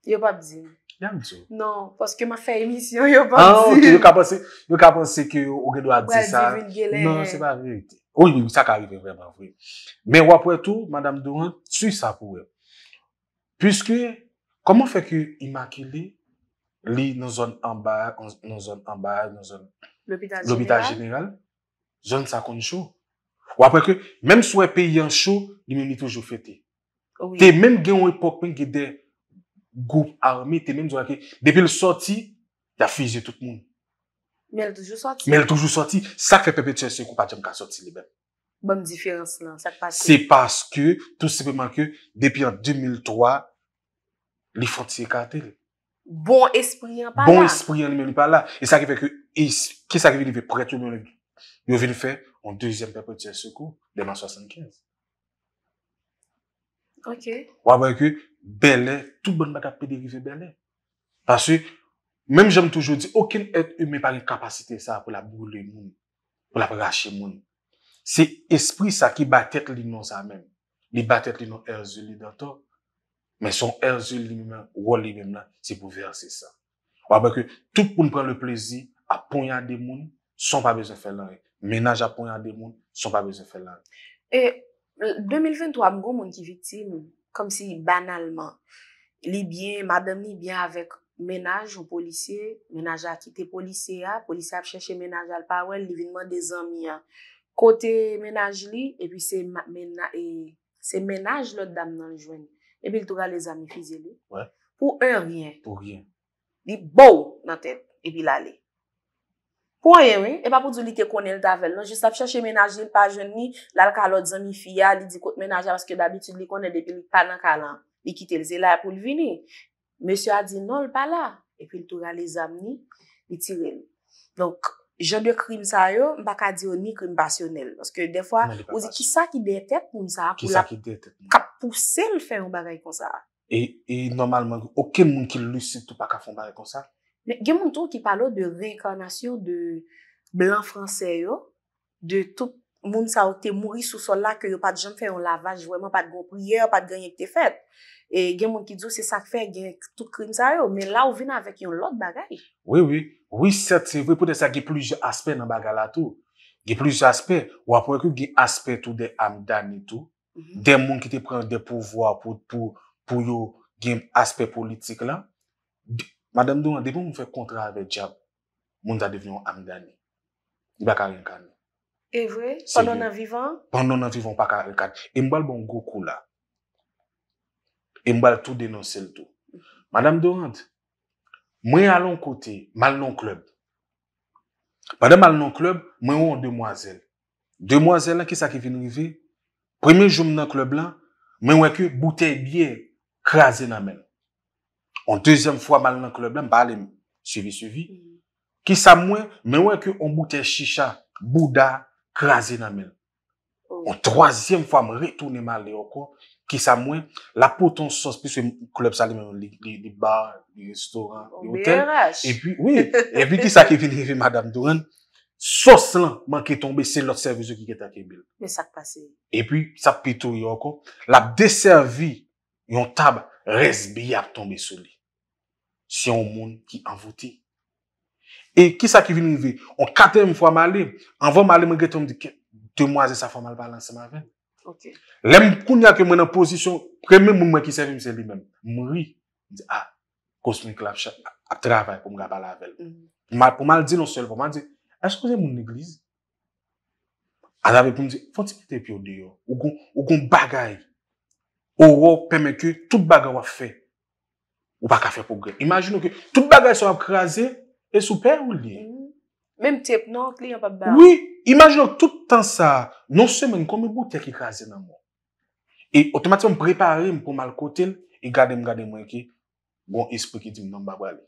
Yo pa bzi. Yan mso? Non, poske mwa fè emisyon, yo pa ah, bzi. Yo ka ponsi ki yon ouke dwa bzi sa. Non, se pa veriti. Oui, oui, oui, sa ka arrive vraiment. Mais wapwe tou, Madame Doran, suis sa pou wè. Puske, koman feke imakile li nan zon ambaraz, nan zon ambaraz, nan zon lobita general, zon sa konjou. Ou apwe ke, menm sou e pe yon chou, yon yon ni toujou fete. Te menm gen wè popen gede goup arme, te menm zon wè ke, depil soti, ya fize tout moun. Mè lè toujou soti? Mè lè toujou soti. Sakpe pepetuè sèkou pati yon ka soti li bè. Bèm difyans lan sakpe pati? Se paske, tout sepe manke, depi an 2003, li foti e kate li. Bon esprè yon pa la? Bon esprè yon li meni pa la. E sakpe fè ke, e sakpe fè li vè prètyo mè lè. Yo vè lè fè, an deuxième pepetuè sèkou, deman 75. Ok. Ou a mwen ke, belè, tout bon mè kat pè derive belè. Pansè, Mèm jèm toujou di, okil et ume pa li kapasite sa pou la boule moun, pou la prache moun. Se espri sa ki batet li nou sa mèm, li batet li nou erzul li dè to, mè son erzul li mèm, wò li mèm la, se pou verse sa. Wabè ke, tout pou nou pren le plezi, aponyan de moun, son pa beze fè lan e. Menaj aponyan de moun, son pa beze fè lan e. E, 2023 mwen ki vitine, kom si banalman, libyen, madame li bya avèk, Menaj ou polisye, menaj ati te polisye a, polisye ap chèche menaj al pa wèl, li vinman de zan mi a. Kote menaj li, e pi se menaj lòt dam nan jwen, e pi l touga le zan mi fizye li. Po un rien, li bou nan te, e pi la li. Po un rien, e pa pou djou li te konen l tavel, nan jist ap chèche menaj l pa jwen mi, la l ka lòt zan mi fiya, li di kote menaj a, paske dabit li konen depil panan kalan, li kite l zè la pou l vini. Mesyo a di nan l pa la, e pi l tou la le zam ni, li tirel. Donk, jan de krim sa yo, mbak a di yo ni krim basyonel. Nonske defwa, ouzi ki sa ki dey tet moun sa, pou la kapouse l fè yon bagay kon sa. E normalman, ouke moun ki l lusit ou pa kafon bagay kon sa? Gen moun tou ki palo de reinkarnasyon de blan franse yo, de tout moun sa ou te mouri sou sola, ki yo pat jen fè yon lavaj, vwoyman pat gwo priyer, pat gwenye ki te fèt. E gen moun ki djou se sa fe gen tout krim sa yo Me la ou vina avek yon lot bagay Oui, oui, oui, certe Voi pou de sa ge plouj aspe nan bagay la tou Ge plouj aspe, wapou ekou ge aspe tou de amdani tou mhm. De moun ki te pren de pouvoa pou yo gen aspe politik la Madame Douan, debi moun fè kontra avek djab Moun ta devyon amdani Di baka renkani E vwe, pandon nan vivan Pandon nan vivan, baka renkani E mbwal bon Gokou la E mbal tou denonsel tou. Madame Dorande, mwen alon kote, mal non klub. Madame mal non klub, mwen ou an demoiselle. Demoiselle la, ki sa ki vin rive? Premi joun nan klub la, mwen ou eke, boutei biye, krasi nan men. An tezyen fwa mal nan klub la, mbalen, suivi suivi. Ki sa mwen, mwen ou eke, an boutei chicha, bouda, krasi nan men. An troasyen fwa mwen ritounen mal leo kwa. Ki sa mwen, la poton sos pi se klop sa li men, li bar, li restoran, li hotel. On beye rach. E pi, oui. E pi ki sa ki vini ve madame Duran, sos lan man ki tombe se lot servizo ki geta ke bil. E sak pase. E pi, sap pito yonko. La deservi yon tab res bi yap tombe soli. Si yon moun ki anvote. E ki sa ki vini ve, an katem fwa mali, anvan mali men getom di ke, te mwaze sa fwa mal valanse ma ven. Lem koun ya ke mwen an posisyon, kwen mwen mwen ki sèvi mwen sè li mèm, mwen ri, di a, ah, kosmik la ap trabay pou mwen la bala apel. Mm. Po mwen al di nou sèl, po mwen al di, eskou zè mwen neglize? Adave pou mwen di, fon tipi tep yo di yo, ou kon bagay, ou ou pèmè kè, tout bagay wap fè, ou baka fè pogre. Imajino kè, tout bagay sè wap krasè, e souper ou li? Mèm tep nou, pli an pa bè. Oui! Imajnon toutan sa, non semen kon me bote ki kaze nan mwen. E otomatisman preparem pou malkotil, e gade m gade mwen bon ki, mwen ispe ki di m nan babwale.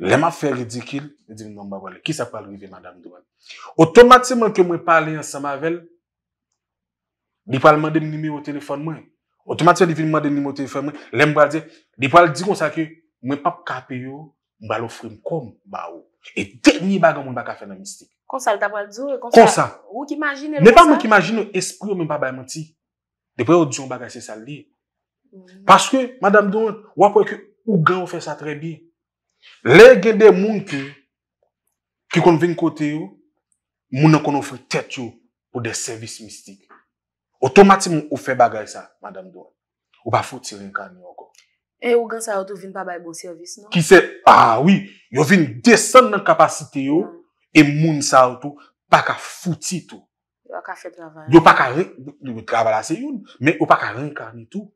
Lèm a fe ridikil, di m nan babwale. Ki sa pal wive madame di wale. Otomatisman ke mwen pale yon samavel, di pal mande m nime o telefon mwen. Otomatisman di fin mande m nime o telefon mwen. Lèm wale di, di pal di kon sa ki, mwen pap kape yo, m wale ofre m kom ba ou. Oh. E tek ni bagan moun baka fè nan misti. Kon sa, ou ki imagine? Ne pa mwen ki imagine, espri ou men pa bayman ti. Depre ou dijon bagay se sal li. Mm. Paske, madame Douan, wapwe ki Ougan ou fe sa trebi. Le gen de moun ki, ki kon vin kote yo, moun an kon ofri tet yo pou de servis mistik. Otomatim ou fe bagay sa, madame Douan, ou pa foute se renkani yo. E Ougan sa yot ou vin pa bay goun servis, nan? Ki se, a, ah oui, yo vin desen nan kapasite yo, mm. E moun sa ou tou, pa ka fouti tou. Yo a ka fè travèl. Yo pa ka renkarni tou.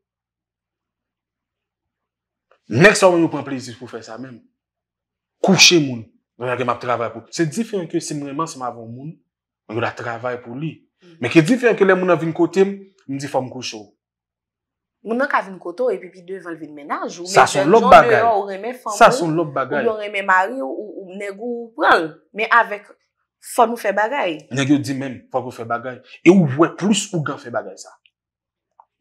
Nèk sa wè yo prè plezit pou fè sa mèm. Kouchè moun, wè yon a gen map travèl pou. Se difèn kè simreman se mè avon moun, yo la travèl pou li. Mè mm. ke difèn kè lè moun avin kote m, m di fè m kouchè ou. Moun an ka vin koto e pi pi devan vin menaj. Sa son lop bagay. Mwen jen jen ou reme fanpe. Sa son lop bagay. Ou yon reme mari ou negu ou pral. Me avek fan ou fe bagay. Negu di men, fag ou fe bagay. E ou we plus ou gan fe bagay sa.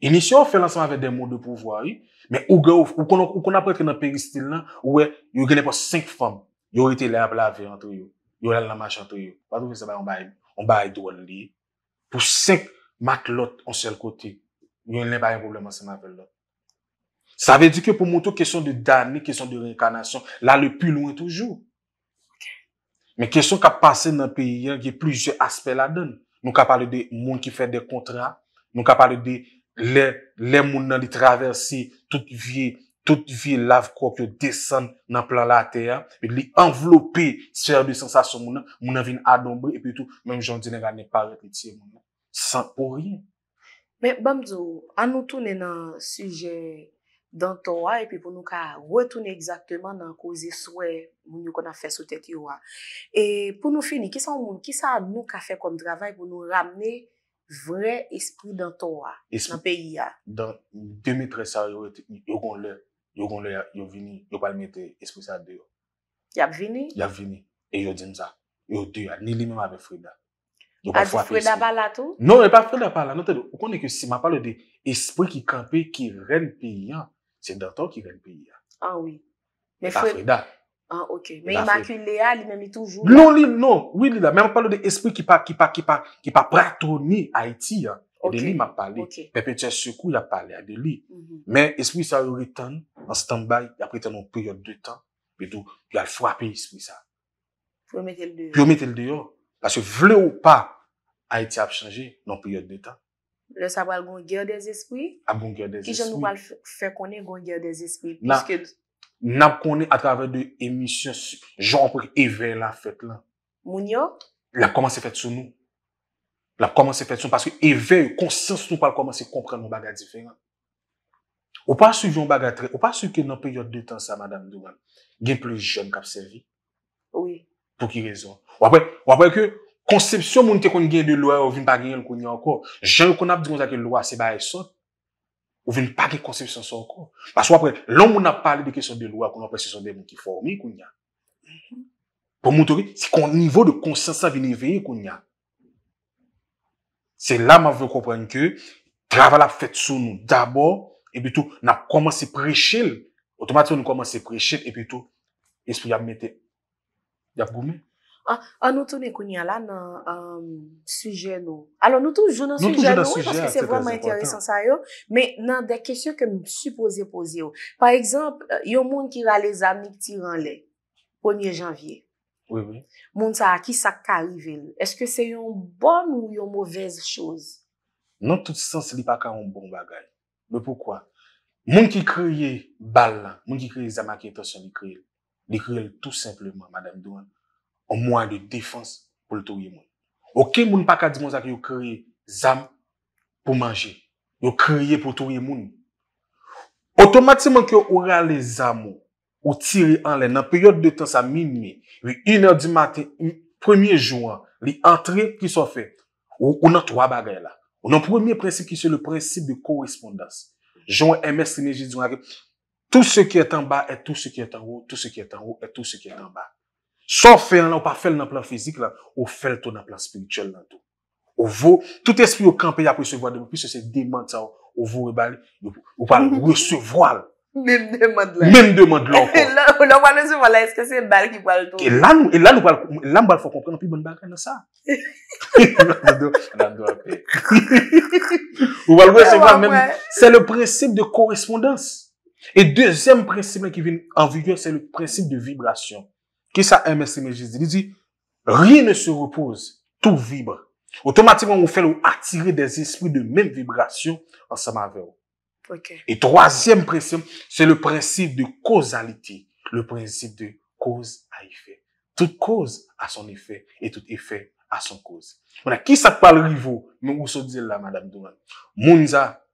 Inisyon ou fe lansan avek den mode pou vwari. Me ou kon apret ki nan pegi stil nan. Ou we yon genepo 5 fan. Yon ite le ap la ve an tou yo. Yon lal la mach an tou yo. Wadou vi se bay an bayi? An bayi douan li. Pou 5 mak lot an sel koti. Yon ne ba yon probleman se mapel do. Sa ve di ke pou moun tou kesyon de dani, kesyon de reinkarnasyon, la le pi louen toujou. Men kesyon ka pase nan peyi yon, ye plouje aspe la don. Nou ka pale de moun ki fè de kontra, nou ka pale de le moun nan li traversi tout vie, tout vie lave kwa kyo desen nan plan la ter, li envelopi serbe sensasyon moun nan, moun nan vin adombri, moun jan di ne va ne pa repeti san ou riyen. Men Bamdzo, an nou toune nan suje dantouwa epi pou nou ka retoune exakteman nan kouze souwe moun yon kon a fè sou tèt yon. E pou nou fini, kisa an nou ka fè kom dravay pou nou ramne vre espri dantouwa nan peyi ya? Dans 2013, yon kon lè, yon kon lè, yon vini, yon palme te espri sa deyo. Yap vini? Yap vini. E yon djen za, yon deyo, ni li mèm ave frida. A di freda pa la tou? Non, e pa freda pa la. Non, ou konen ke si ma palo de espri ki kampe, ki ren pe yon, se dantan ki ren pe yon. Ah, oui. E pa freda. Ah, ok. E Me imakule a, li nan e toujou. Non, li, non. Oui, li la. Me palo de espri ki pa prato ni Haiti yon. Ok. E de li ma pali. Ok. Pe pe tche choukou, ya pali a de li. Men, espri sa yon ritan, an stand-by, ya priten yon period de tan, pe tou, ya fwapi espri sa. Pyo met el deyo. Pyo met el deyo. Paske vle ou pa a eti ap chanje nan peyote de tan. Le sabwal goun gyer des espwi. A goun gyer des espwi. Ki jen nou pal fè konen goun gyer des espwi. Na, na konen a travè de emisyon, jen anpèk evè la fèt lan. Moun yo? La p komanse fèt sou nou. La p komanse fèt sou, paske evè yon konsens nou pal komanse kompren nou baga difen an. Ou pa sou yon baga tre, ou pa sou ki nan peyote de tan sa madame Douane, gen plou jen kap sevi. Ouye. pou ki rezon. Ou apre, ou apre ke konsepsyon moun te kon genye de lwa ou vin pa genye l kon nyan kon, jen yon kon ap di kon zake lwa se ba esot, ou vin pa genye konsepsyon son kon. Pas wapre, loun moun ap pale de kesyon de lwa kon, apre se son de moun ki formi kon nyan. Pou moun tori, se kon nivou de konsensan vini veyi kon nyan. Se la ma ven kompreng ke, traval ap fet sou nou dabor, epi tou, na koman se prechil, otomatikou nou koman se prechil, epi tou, espri ap mette Dap gome? Anou ah, ah, tou ne kounye ala nan um, suje nou. Anou tou jou nan suje nou, paske se vwèm mè interésan sa yo, men nan de kechye kem supoze pose yo. Par eksemp, euh, yon moun ki rale zami ki tiran le, 1e janvye. Moun sa akis sa ka rive li. Eske se yon bon ou yon mouvez chouz? Nan tout sens li pa ka yon bon bagay. Mè poukwa? Moun ki kreye bal, moun ki kreye zama key person li kreye, di kreye tout simpleman, madame Dwan, an mwan de defans pou l'torye moun. Ok, moun pa ka di moun zake yo kreye zam pou manje, yo kreye pou l'torye moun. Otomatiman ki yo orale zam ou tire an len, nan peryote de tan sa minme, yu iner di maten, yu premye jouan, li antre ki so fete, ou nan twa bagay la. Ou nan premye presi ki se le presi de korespondans. Jouan MS Trineji di mwan ake, ou nan premye presi ki se le presi de korespondans. Tout se ki etan ba et tout se ki etan ou, tout se ki etan ou et tout se ki etan ba. Sò fè an la ou pa fèl nan plan fizik la, ou fèl tou nan plan spiritual nan tou. Ou vò, tout eski ou kanpe ya presevoal de mou, pis se se demante sa ou, ou vò rebali, ou pal recevoal. Mèm demande lò. Mèm demande lò an to. Ou nan wane recevoal la, eske se bal ki bal tou. E lan ou, e lan ou bal, lan bal fò kompren an pi moun bal kè nan sa. Nan do, nan do apè. Ou bal wè se vò an mèm, se le presepe de korespondans. Et deuxième principe qui vient en vigueur, c'est le principe de vibration. Qui ça MSMJ Il dit, rien ne se repose, tout vibre. Automatiquement, on fait attirer des esprits de même vibration ensemble avec eux. Okay. Et troisième principe, c'est le principe de causalité. Le principe de cause à effet. Toute cause a son effet et tout effet a son cause. On a qui ça parle rivaux, mais où là, madame Douane? Mounza,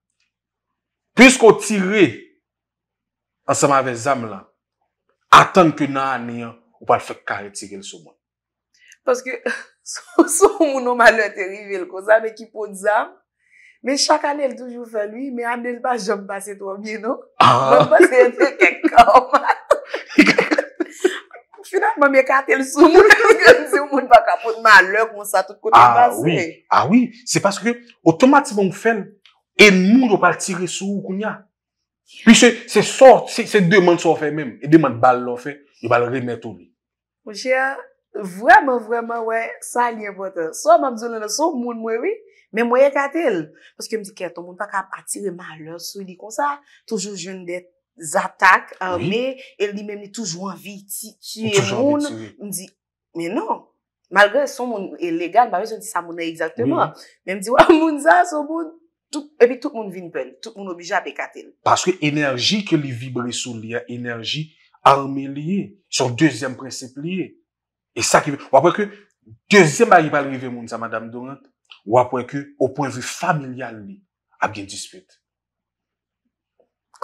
puisqu'on tirait Anseman ve zam la, atan ki nan ane yo wapal fèk kare tigèl souman. Paske sou moun nou man lè te rive l kouza me ki poun zam, me chakane l doujou fè lwi, me amel pa jom basè do mwen nou. Mwen basè l fèk kèk kouman. Finalman me kate l soumoun, mwen baka poun man lè kouman sa tout koutan basè. A wii, se paske otomatibon fèm en moun wapal tigèl soumou kounya. Pi se, se sort, se de man sofe mem, e de man bal lofe, yo bal re neto mi. Mwen che, vreman vreman wey, sa liye vote. So mam zon lene, so moun mwewi, men mweye katel. Paske mwen di keton, moun pa kap atire maler souli konsa, toujou jen de zap tak, me, el di men mwen toujou an vitit, toujou an vitit. Mwen di, men nan, malre son moun e legal, ba wey jen di sa moun e exakteman, men di, wè moun za, son moun, Epi tout moun vin pel, tout moun obija pe katel. Paske enerji ke li vibre sou li a, enerji arme liye, son dezyen presepleye. E sa ki ve, wapwen ke dezyen ba li palrive moun sa madame Dorante, wapwen ke opwenve familial li, ap gen dispet.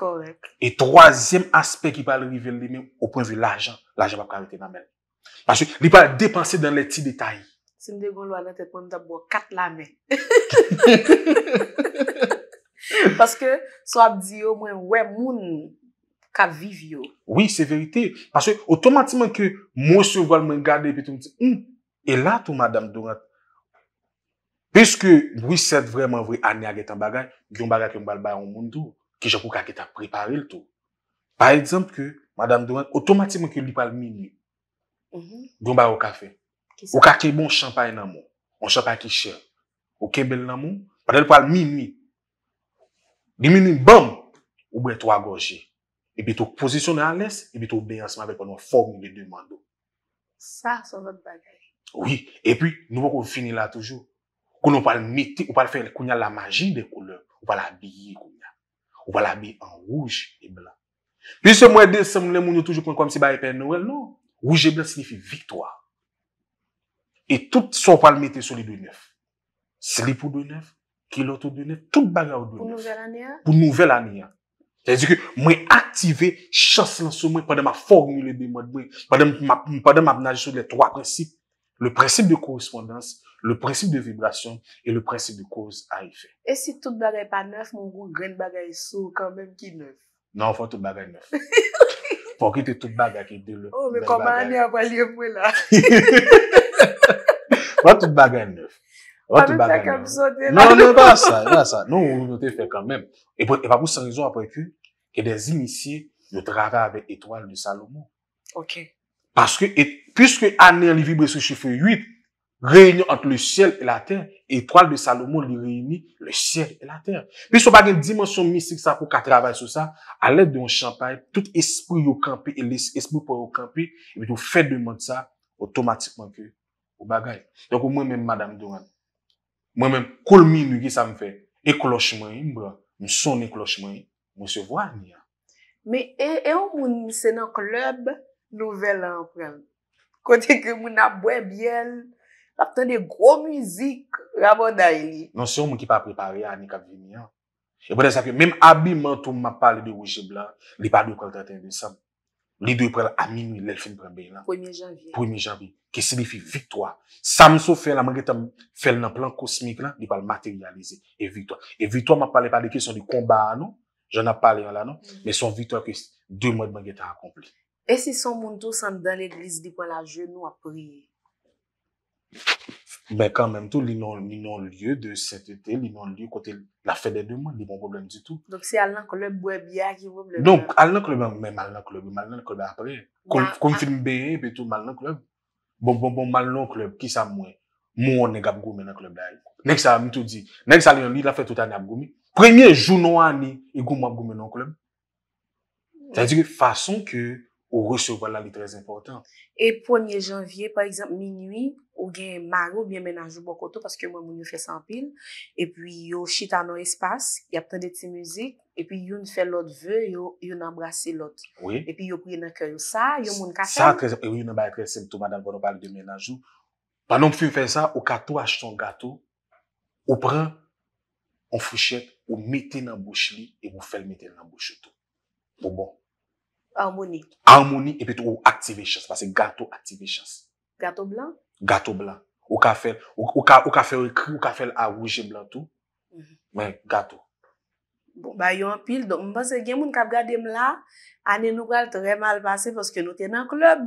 Korek. E troasyen aspek ki palrive li men, opwenve l'ajan, l'ajan pa prarite nan men. Paske li pal depanse dan le ti detay. Sende goun lwane tek moun dabou kat lame. Paske, swab di yo mwen we moun ka viv yo. Oui, se verite. Paske, otomatman ke monsi wale mwen gade peton ti, e la tou madame Doran. Peske, wiset vreman vre ane a getan bagay, goun bagay a kwen balbay an moun do. Ki jokou ka getan prepare lto. Par exemple ke, madame Doran, otomatman ke li pal mimi. Mm-hmm. Goun bagay o kafe. Ou ka kebon champay nan moun, moun champay ki chè, ou kebel nan moun, padèl pou al mimi, di mimi bèm, ou bèl to agoje. E bèl tou posisyon nan lès, e bèl tou bèl ansman bèl konon fòm moun vèl du mando. Sa son not bagaj. Oui, e pi nou wak ou fini la toujou. Konon pou al miti, pou al fèl kounya la magi de koule, pou al abiyi kounya, pou al abiyi an ruj e blan. Pis se mwè de, se mwè moun yo toujou kon kom si bèl e pèl nouè, nou, ruj e blan sinifi vikto E tout sou pal mette sou li 2-9. Se li pou 2-9, ki loutou 2-9, tout bagay ou 2-9. Pou nouvel aniya. Tè zi ki mwen aktive chas lan sou mwen pwede mwen formule bi mwen dwen. Pwede mwen apnage sou le 3 precipe. Le precipe de korespondans, le precipe de vibrasyon, e le precipe de kose a ife. E si tout bagay pa 9, mwen gwen bagay sou kan men ki 9? Nan, non, fwa tout bagay 9. Fwa ki te tout bagay ki de loutou bagay. Oh, me koman ni apwa liye mwen la? Wat ou bagay nou? Wat ou bagay nou? Nan, nan, nan, nan, nan, nan. Non, nou te fè kanmen. E pa pou san rizon apre kè, ke den zin misye, yo travè avè etoal de Salomon. Ok. Paske, piske anè li vibre sou chifè 8, reyènyan ant le siel e la tèr, etoal de Salomon li reyènyan le siel e la tèr. Piske ou bagay dimensyon mistik sa pou ka travè sou sa, alè de yon champay, tout espri yo kampe, espri pou yo kampe, yon fè de moun sa, otomatikman kè. Ou bagay. Yonkou mwen men Madame Duran. Mwen men kolmin yonki sa mfe. E klochman yonbra. Mwen son e klochman yon. Mwen se voan yon. Me e yon e moun mwen se nan klub Nouvel Ampreme. Kote kwen moun apwe biel. Aptan de gro mizik. Ravon da yon. Non se yon moun ki pa prepari a ni kabini yon. E bwene sa fye. Mem abi mwen tou mwa pale de Ouji Blan. Li pade yon kalte atenvi sam. Li dwe pral amin li lelfen pranbe la. Pwenye janvi. Pwenye janvi. Ke sili fi vitwa. Sam sou fel la man geta fel nan plan kosmik la, di pal materialize. E vitwa. E vitwa ma pale pale kesyon di komba anon. Jona pale anon. Mm-hmm. Me son vitwa kesyon. De mwen man geta akomple. E si son moun tou san dan l'eglis di pal a jenou apri? Ben kan menm tou li nan liyo de sete te, li nan liyo kote la fede de mwen, li bon problem di tou. Donk se al nan klub mwen biya ki bon problem. Donk al nan klub mwen mwen al nan klub mwen, al nan klub mwen apre. Kon film beye pe tout, al nan klub. Bon bon bon, al nan klub, ki sa mwen, moun neg ap gome nan klub da yi kou. Nek sa mi tout di, nek sa li yon li la fede tout an ap gome. Premye joun non, an ni, yi gou mwen ap gome nan klub. Mm. Tadi ki fason ke... Ou re-sourbo la li trez important. E pwanie janvye, par exemple, minwi, ou genye marou, mwen menajou bokoto, paske mwen moun nou fè sampil, epi yon chita nou espas, yap tènde ti müzik, epi yon fè lot vè, yon embrase lot. Epi yon prene kèyo sa, yon moun kacèm. Sa trezè, yon mwen mèkèm sempou mwen mèkèm mèkèm mèkèm. Panon fè yon fè sa, ou kato achton gato, ou prè, ou fè chèt, ou metè nan bouch li, e mwen fè met Armoni. Armoni epitou activasyons, pase gato activasyons. Gato blan? Gato blan. Ou ka fel, ou ka fel arouje blan tou. Men, gato. Bon, ba yon pil, don. Mpase gen moun kap gade mla, ane nou kal tre mal vase, poske nou ten an klub.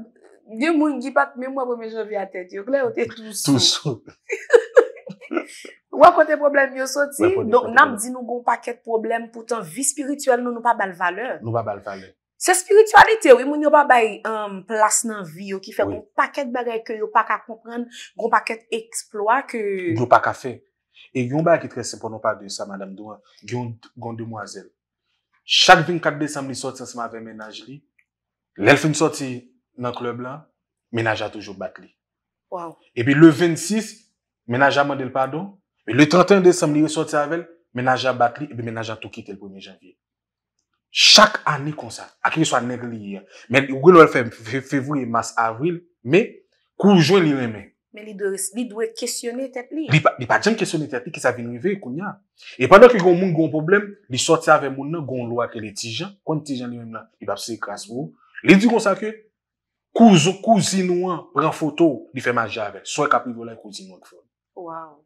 Gen moun gipat, men mwa mwen javi atet. Yon klab, ou te tout sou. Ou akote problem vyo soti? Don, nam di nou goupaket problem, poutan vi spiritual nou nou pa bal valeur. Nou pa bal valeur. Se spiritualite wè, moun yo ba bay um, plas nan vi yo ki fè. Yon paket bere ke yon paket kompren, yon paket eksploa ke... Yon paket fè. E yon ba ki trese mponon pa de sa madame douan, yon gondou mwazel. Chak 24 desem li soti anseman avè menaj li, lèl fin soti nan klèb la, menaja toujou bak li. Waw. E bi le 26, menaja mandel padon, e bi le 31 desem li yon soti avè, menaja bak li, e bi menaja toukit el pounen janvye. Chak ani konsat. Aki yon so aneg li yon. Men yon gwen lwen fevrou yon mas avril. Men koujou yon li remen. Men li dwe questione tet li. Li pa jen questione tet li ki sa binrive koun ya. E pandan ki yon moun yon problem. Li soti ave moun nou yon lwa ke li tijan. Kon tijan li remen la. Li dwe konsat ke. Kouzinoan pren foto. Li fe manja ave. So yon kapi do la yon kouzinoan kwen. Wow.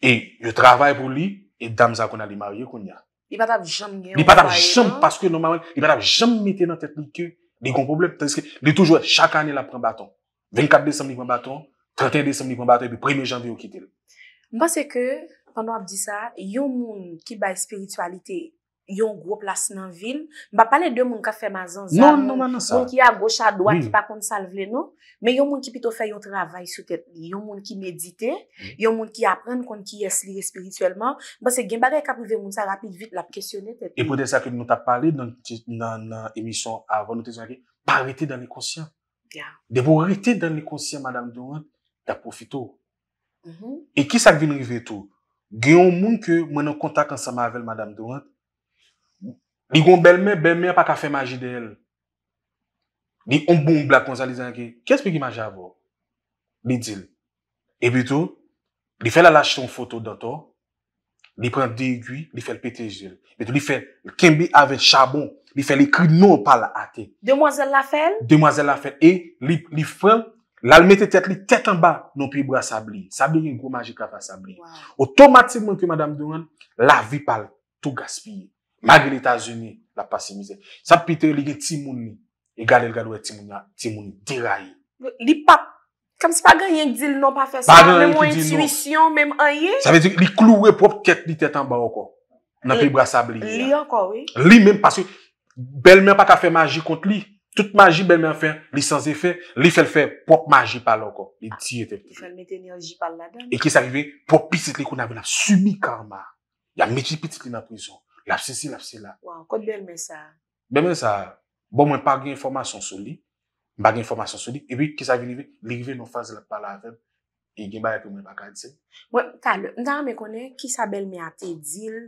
E yon travay pou li. E damza kon a li marye koun ya. Ni pat ap jom gen. Ni pat ap jom, non? paske noma wèk, ni pat ap jom mite nan tèt ni kè, ni kon problem, taniske, ni toujouè, chaka anè la pran baton. 24 désem ni pran baton, 30 désem ni pran baton, bi prime janve yo kite. Mwa se ke, pandan wap di sa, yo moun ki bay spiritualite, yon gwo plas nan vil, mba pale de moun ka fe ma zan zan. Non, non, non, nan sa. Moun ki a goch a doan ki pa kont salve le nou, me yon moun ki pito fe yon travay sou tet li. Yon moun ki medite, yon moun ki apren kon ki yes li espirituelman, mba se genbare kapive moun sa rapi, vit la presyone tet li. Epo de sa ke nou ta pale nan emisyon avon nou te zan ke, pa rete dan li konsyen. Ya. De pou rete dan li konsyen madame Doran, ta profito. Mm-hmm. E ki sa vinrive tou? Gen moun ke mwen an kontak an sa mavel madame Doran, Ni goun bel mè, bel mè pa ka fè magi de el. Ni ombou mblak konzali zangè. Kè spè ki magi avò? Ni dil. E bitou, li fè la lache ton foto d'antò. Li pren degui, li fè l'pété gel. Li fè l'kembi avè chabon. Li fè l'ikri nou pal a ate. Demoiselle Laffel? Demoiselle Laffel. E li fè l'almète tèt li tèt anba nan pi bra sabli. Sabli yon goun magi kata sabli. Otomatikman ki Madame Durand, la vi pal tou gaspini. Magi l'Etats-Unis l'a pasimize. Sanpite li gen timouni. E gade l'gade wè timouni. Timouni derayi. Li pap. Kam si pa gen yon ki di l'non pa fè sa. Pa gen yon ki di l'non. Mè mwen intuisyon mèm a ye. Sa vè di ki li klou wè prop ket li tètan ba wè ko. Nan pi brasa bli. Li anko wè. Li mèm pasi. Belmen pa ka fè magi kont li. Tout magi belmen fè. Li sans efè. Li fè l'fè prop magi pal wè ko. Li tiye te. Li fè l'me te ni anji pal nadè. E ki sa Lapsi si, lapsi la. Waw, kote bel men sa? Bel men sa. Bo mwen pa gen informasyon sou li. Mba gen informasyon sou li. E pi, ki sa vini vi, li gwen nou faz la pala adem. E gen baye pou mwen baka di se. Mwen, talo, nan me konen, ki sa bel men ate dil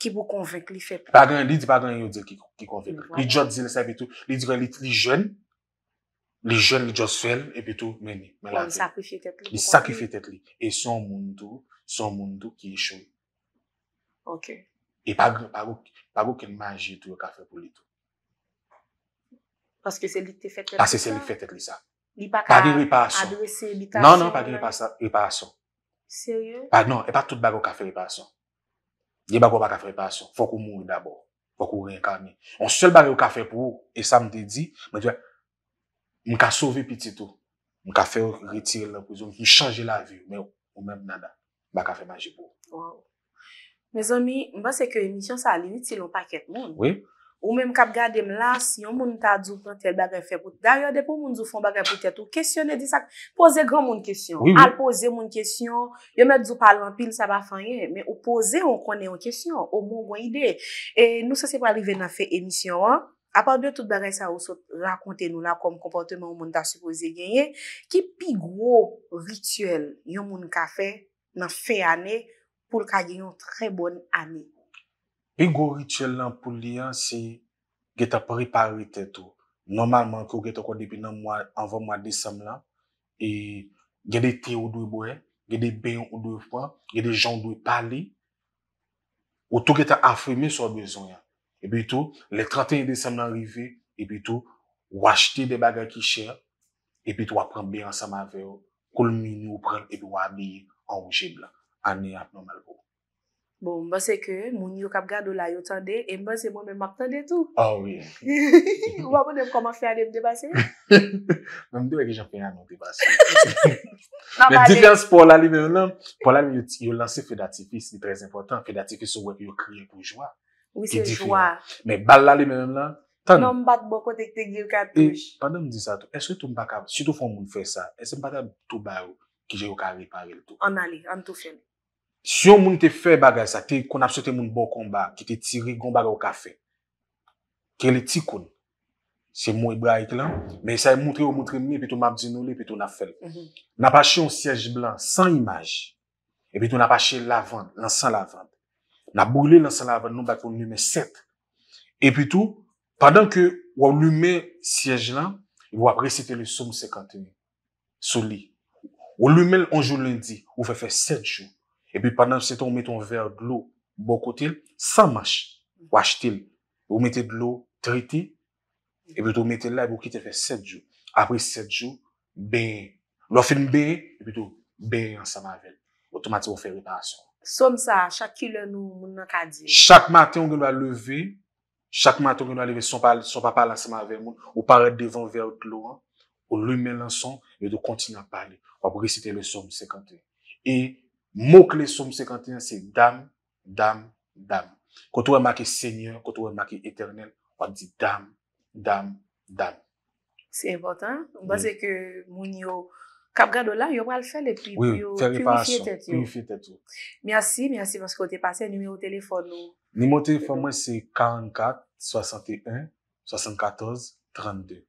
ki pou konvek li fe pou. Pa gen, li di pa gen yo dil ki konvek li. Li djot dil sa e bitou. Li di gen, li djot svel, e bitou meni. Bon, li sakrifet et li. Li sakrifet et li. E son moun do, son moun do ki e choy. Ok. E pa gou ken manje tou yo kafe pou li tou. Paske se li te fete li sa? Paske se li fete li sa. Li pa ka adwese li ta a son? Non, non, pa ki li pa a son. Seryo? Non, e pa tout bago kafe li pa a son. Ye bago ba kafe li pa a son. Fok ou moun d'abord. Fok ou renkame. On sel bago yo kafe pou, e sa mde di, mwen diwe, mwen ka sovi piti tou. Mwen ka fè yon ritir lè pou zon. Mwen chanje la vi. Mwen ou mèm nada. Ba kafe manje pou. Wow. Me zomi, mba se ke emisyon sa alimit si loun paket moun. Oui. Ou mwen mkap gade mlas, yon moun ta djou prantel bagay fe pout. Daryo depo moun djou prantel bagay poutet ou kestyone disak. Poze gran moun kestyon. Oui. Al poze moun kestyon, yon mwen djou prantel an pil sa bafanye. Men ou poze, ou kone yon kestyon. Ou moun gwen ide. E nou sa se pou arrive nan fe emisyon an. A pa dwe tout bagay sa ou sa rakonte nou la kom kompote moun moun ta supoze genye. Ki pi gwo rituel yon moun ka fe nan fe ane. pour le y ait une très bonne année. Et gros rituel pour lui, hein, c'est de préparer préparé tout. Normalement, quand vous encore depuis le mois de décembre, et avez des thé ou deux bois, tu des bains ou deux fois, tu as des gens qui parler, ou tout que tu as affirmé sur besoin. Hein. Et puis tout, le 31 décembre arrivé, et puis tout, acheter des bagages qui chers, et puis tu apprends bien ensemble avec eux, culminer ou prendre et puis ou habiller en rouge et blanc. ane ap normal bon. Bon, mbase ke, moun yo kap gado la yotande, e mbase moun men maktande tou. Ah, oui. Ou wap mwen mèm koman fè ane mdebase? Mèm diwe ki jampè ane mdebase. Mèm difens pou lali mèm lèm, pou lali yon lansè fedatifi, si prez important, fedatifi sou wèp yon kriye koujwa. Ou yon kriye koujwa. Mèm bal lali mèm lèm, tan. Non mbat bokote ki te gir katouj. E, pandan mdi sa tou, eske tou mbakav, si tou fon moun fè sa, eske mbakav tou bayou Si yon moun te fe bagay sa, te kon ap sote moun bo kon bag, ki te tire kon bag yo kafe, kele ti kon, se moun ibra it lan, men sa yon moun tre moun tre mi, pe tou map di nou li, pe tou na fel. Mhm. Na pache yon siyej blan, san imaj, e pe tou na pache lavan, lansan lavan. Na boulé lansan lavan, nou bak pou lume set. E pe tou, padan ke wou lume siyej lan, yon wap resite le soum sekantini. Sou li. Wou lume loun joun lindi, wou fe fe set joun. Et puis pendant ce temps, on met un verre de l'eau, bon côté, sans mâche, ou achete-le. Vous mettez de l'eau traitée, et puis met mettez là, et vous quittez fait 7 jours. Après 7 jours, ben, On fait une et puis tout, ben ensemble avec. Automatiquement, on fait réparation. Somme ça, chaque kilo nous, on ka dire. Chaque matin, on doit lever, chaque matin, on doit lever son, papa ensemble avec nous, On parle devant vers l'eau, hein. on lui met l'ensemble, et de continuer à parler. On va réciter le somme 51. Et Mou kle soum 51 se dam, dam, dam. Koto wè maki seigne, koto wè maki eternel, wè di dam, dam, dam. Se important, mwen mm. yo kap gado la, yo wè al fè le piwifiye tèt yo. Mwen si, mwen si mwen se kote pase, ni mwen yo telefon nou. Ni mwen telefon mwen se 44-61-74-32.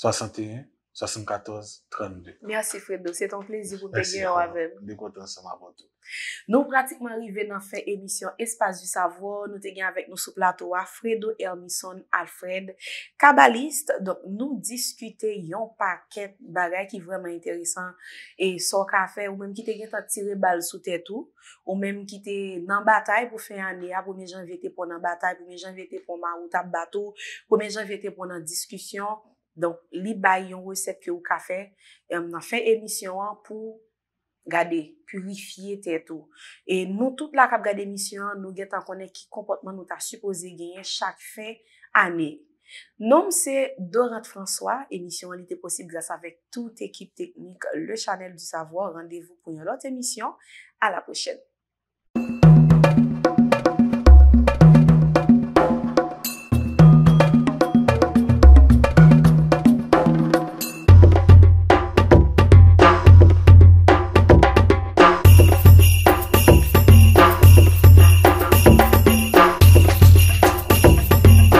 44-61-74-32. 74, 32. Merci Fredo, se ton plezi pou te gen yo avem. De kote ansema vante. Nou pratikman rive nan fe emisyon Espace du Savo, nou te gen avek nou sou plato a Fredo, Hermison, Alfred. Kabaliste, nou diskute yon paket bagay ki vreman enteresan e so ka fe. Ou menm ki te gen ta tire bal sou tetou. Ou menm ki te nan batay pou fe ane ap, pou menj an vete pou nan batay, pou menj an vete pou man ou tap bato. Pou menj an vete pou nan diskusyon. Don, li bay yon resep yo ou ka fe, yon nan fe emisyon an pou gade, purifiye te eto. E nou tout la kap gade emisyon an, nou gen tan konen ki kompotman nou ta supose genye chak fe ane. Non mse Dorante François, emisyon an li te posibize sa vek tout ekip teknik, le chanel du savoi, randevou pou yon lot emisyon, a la pochel.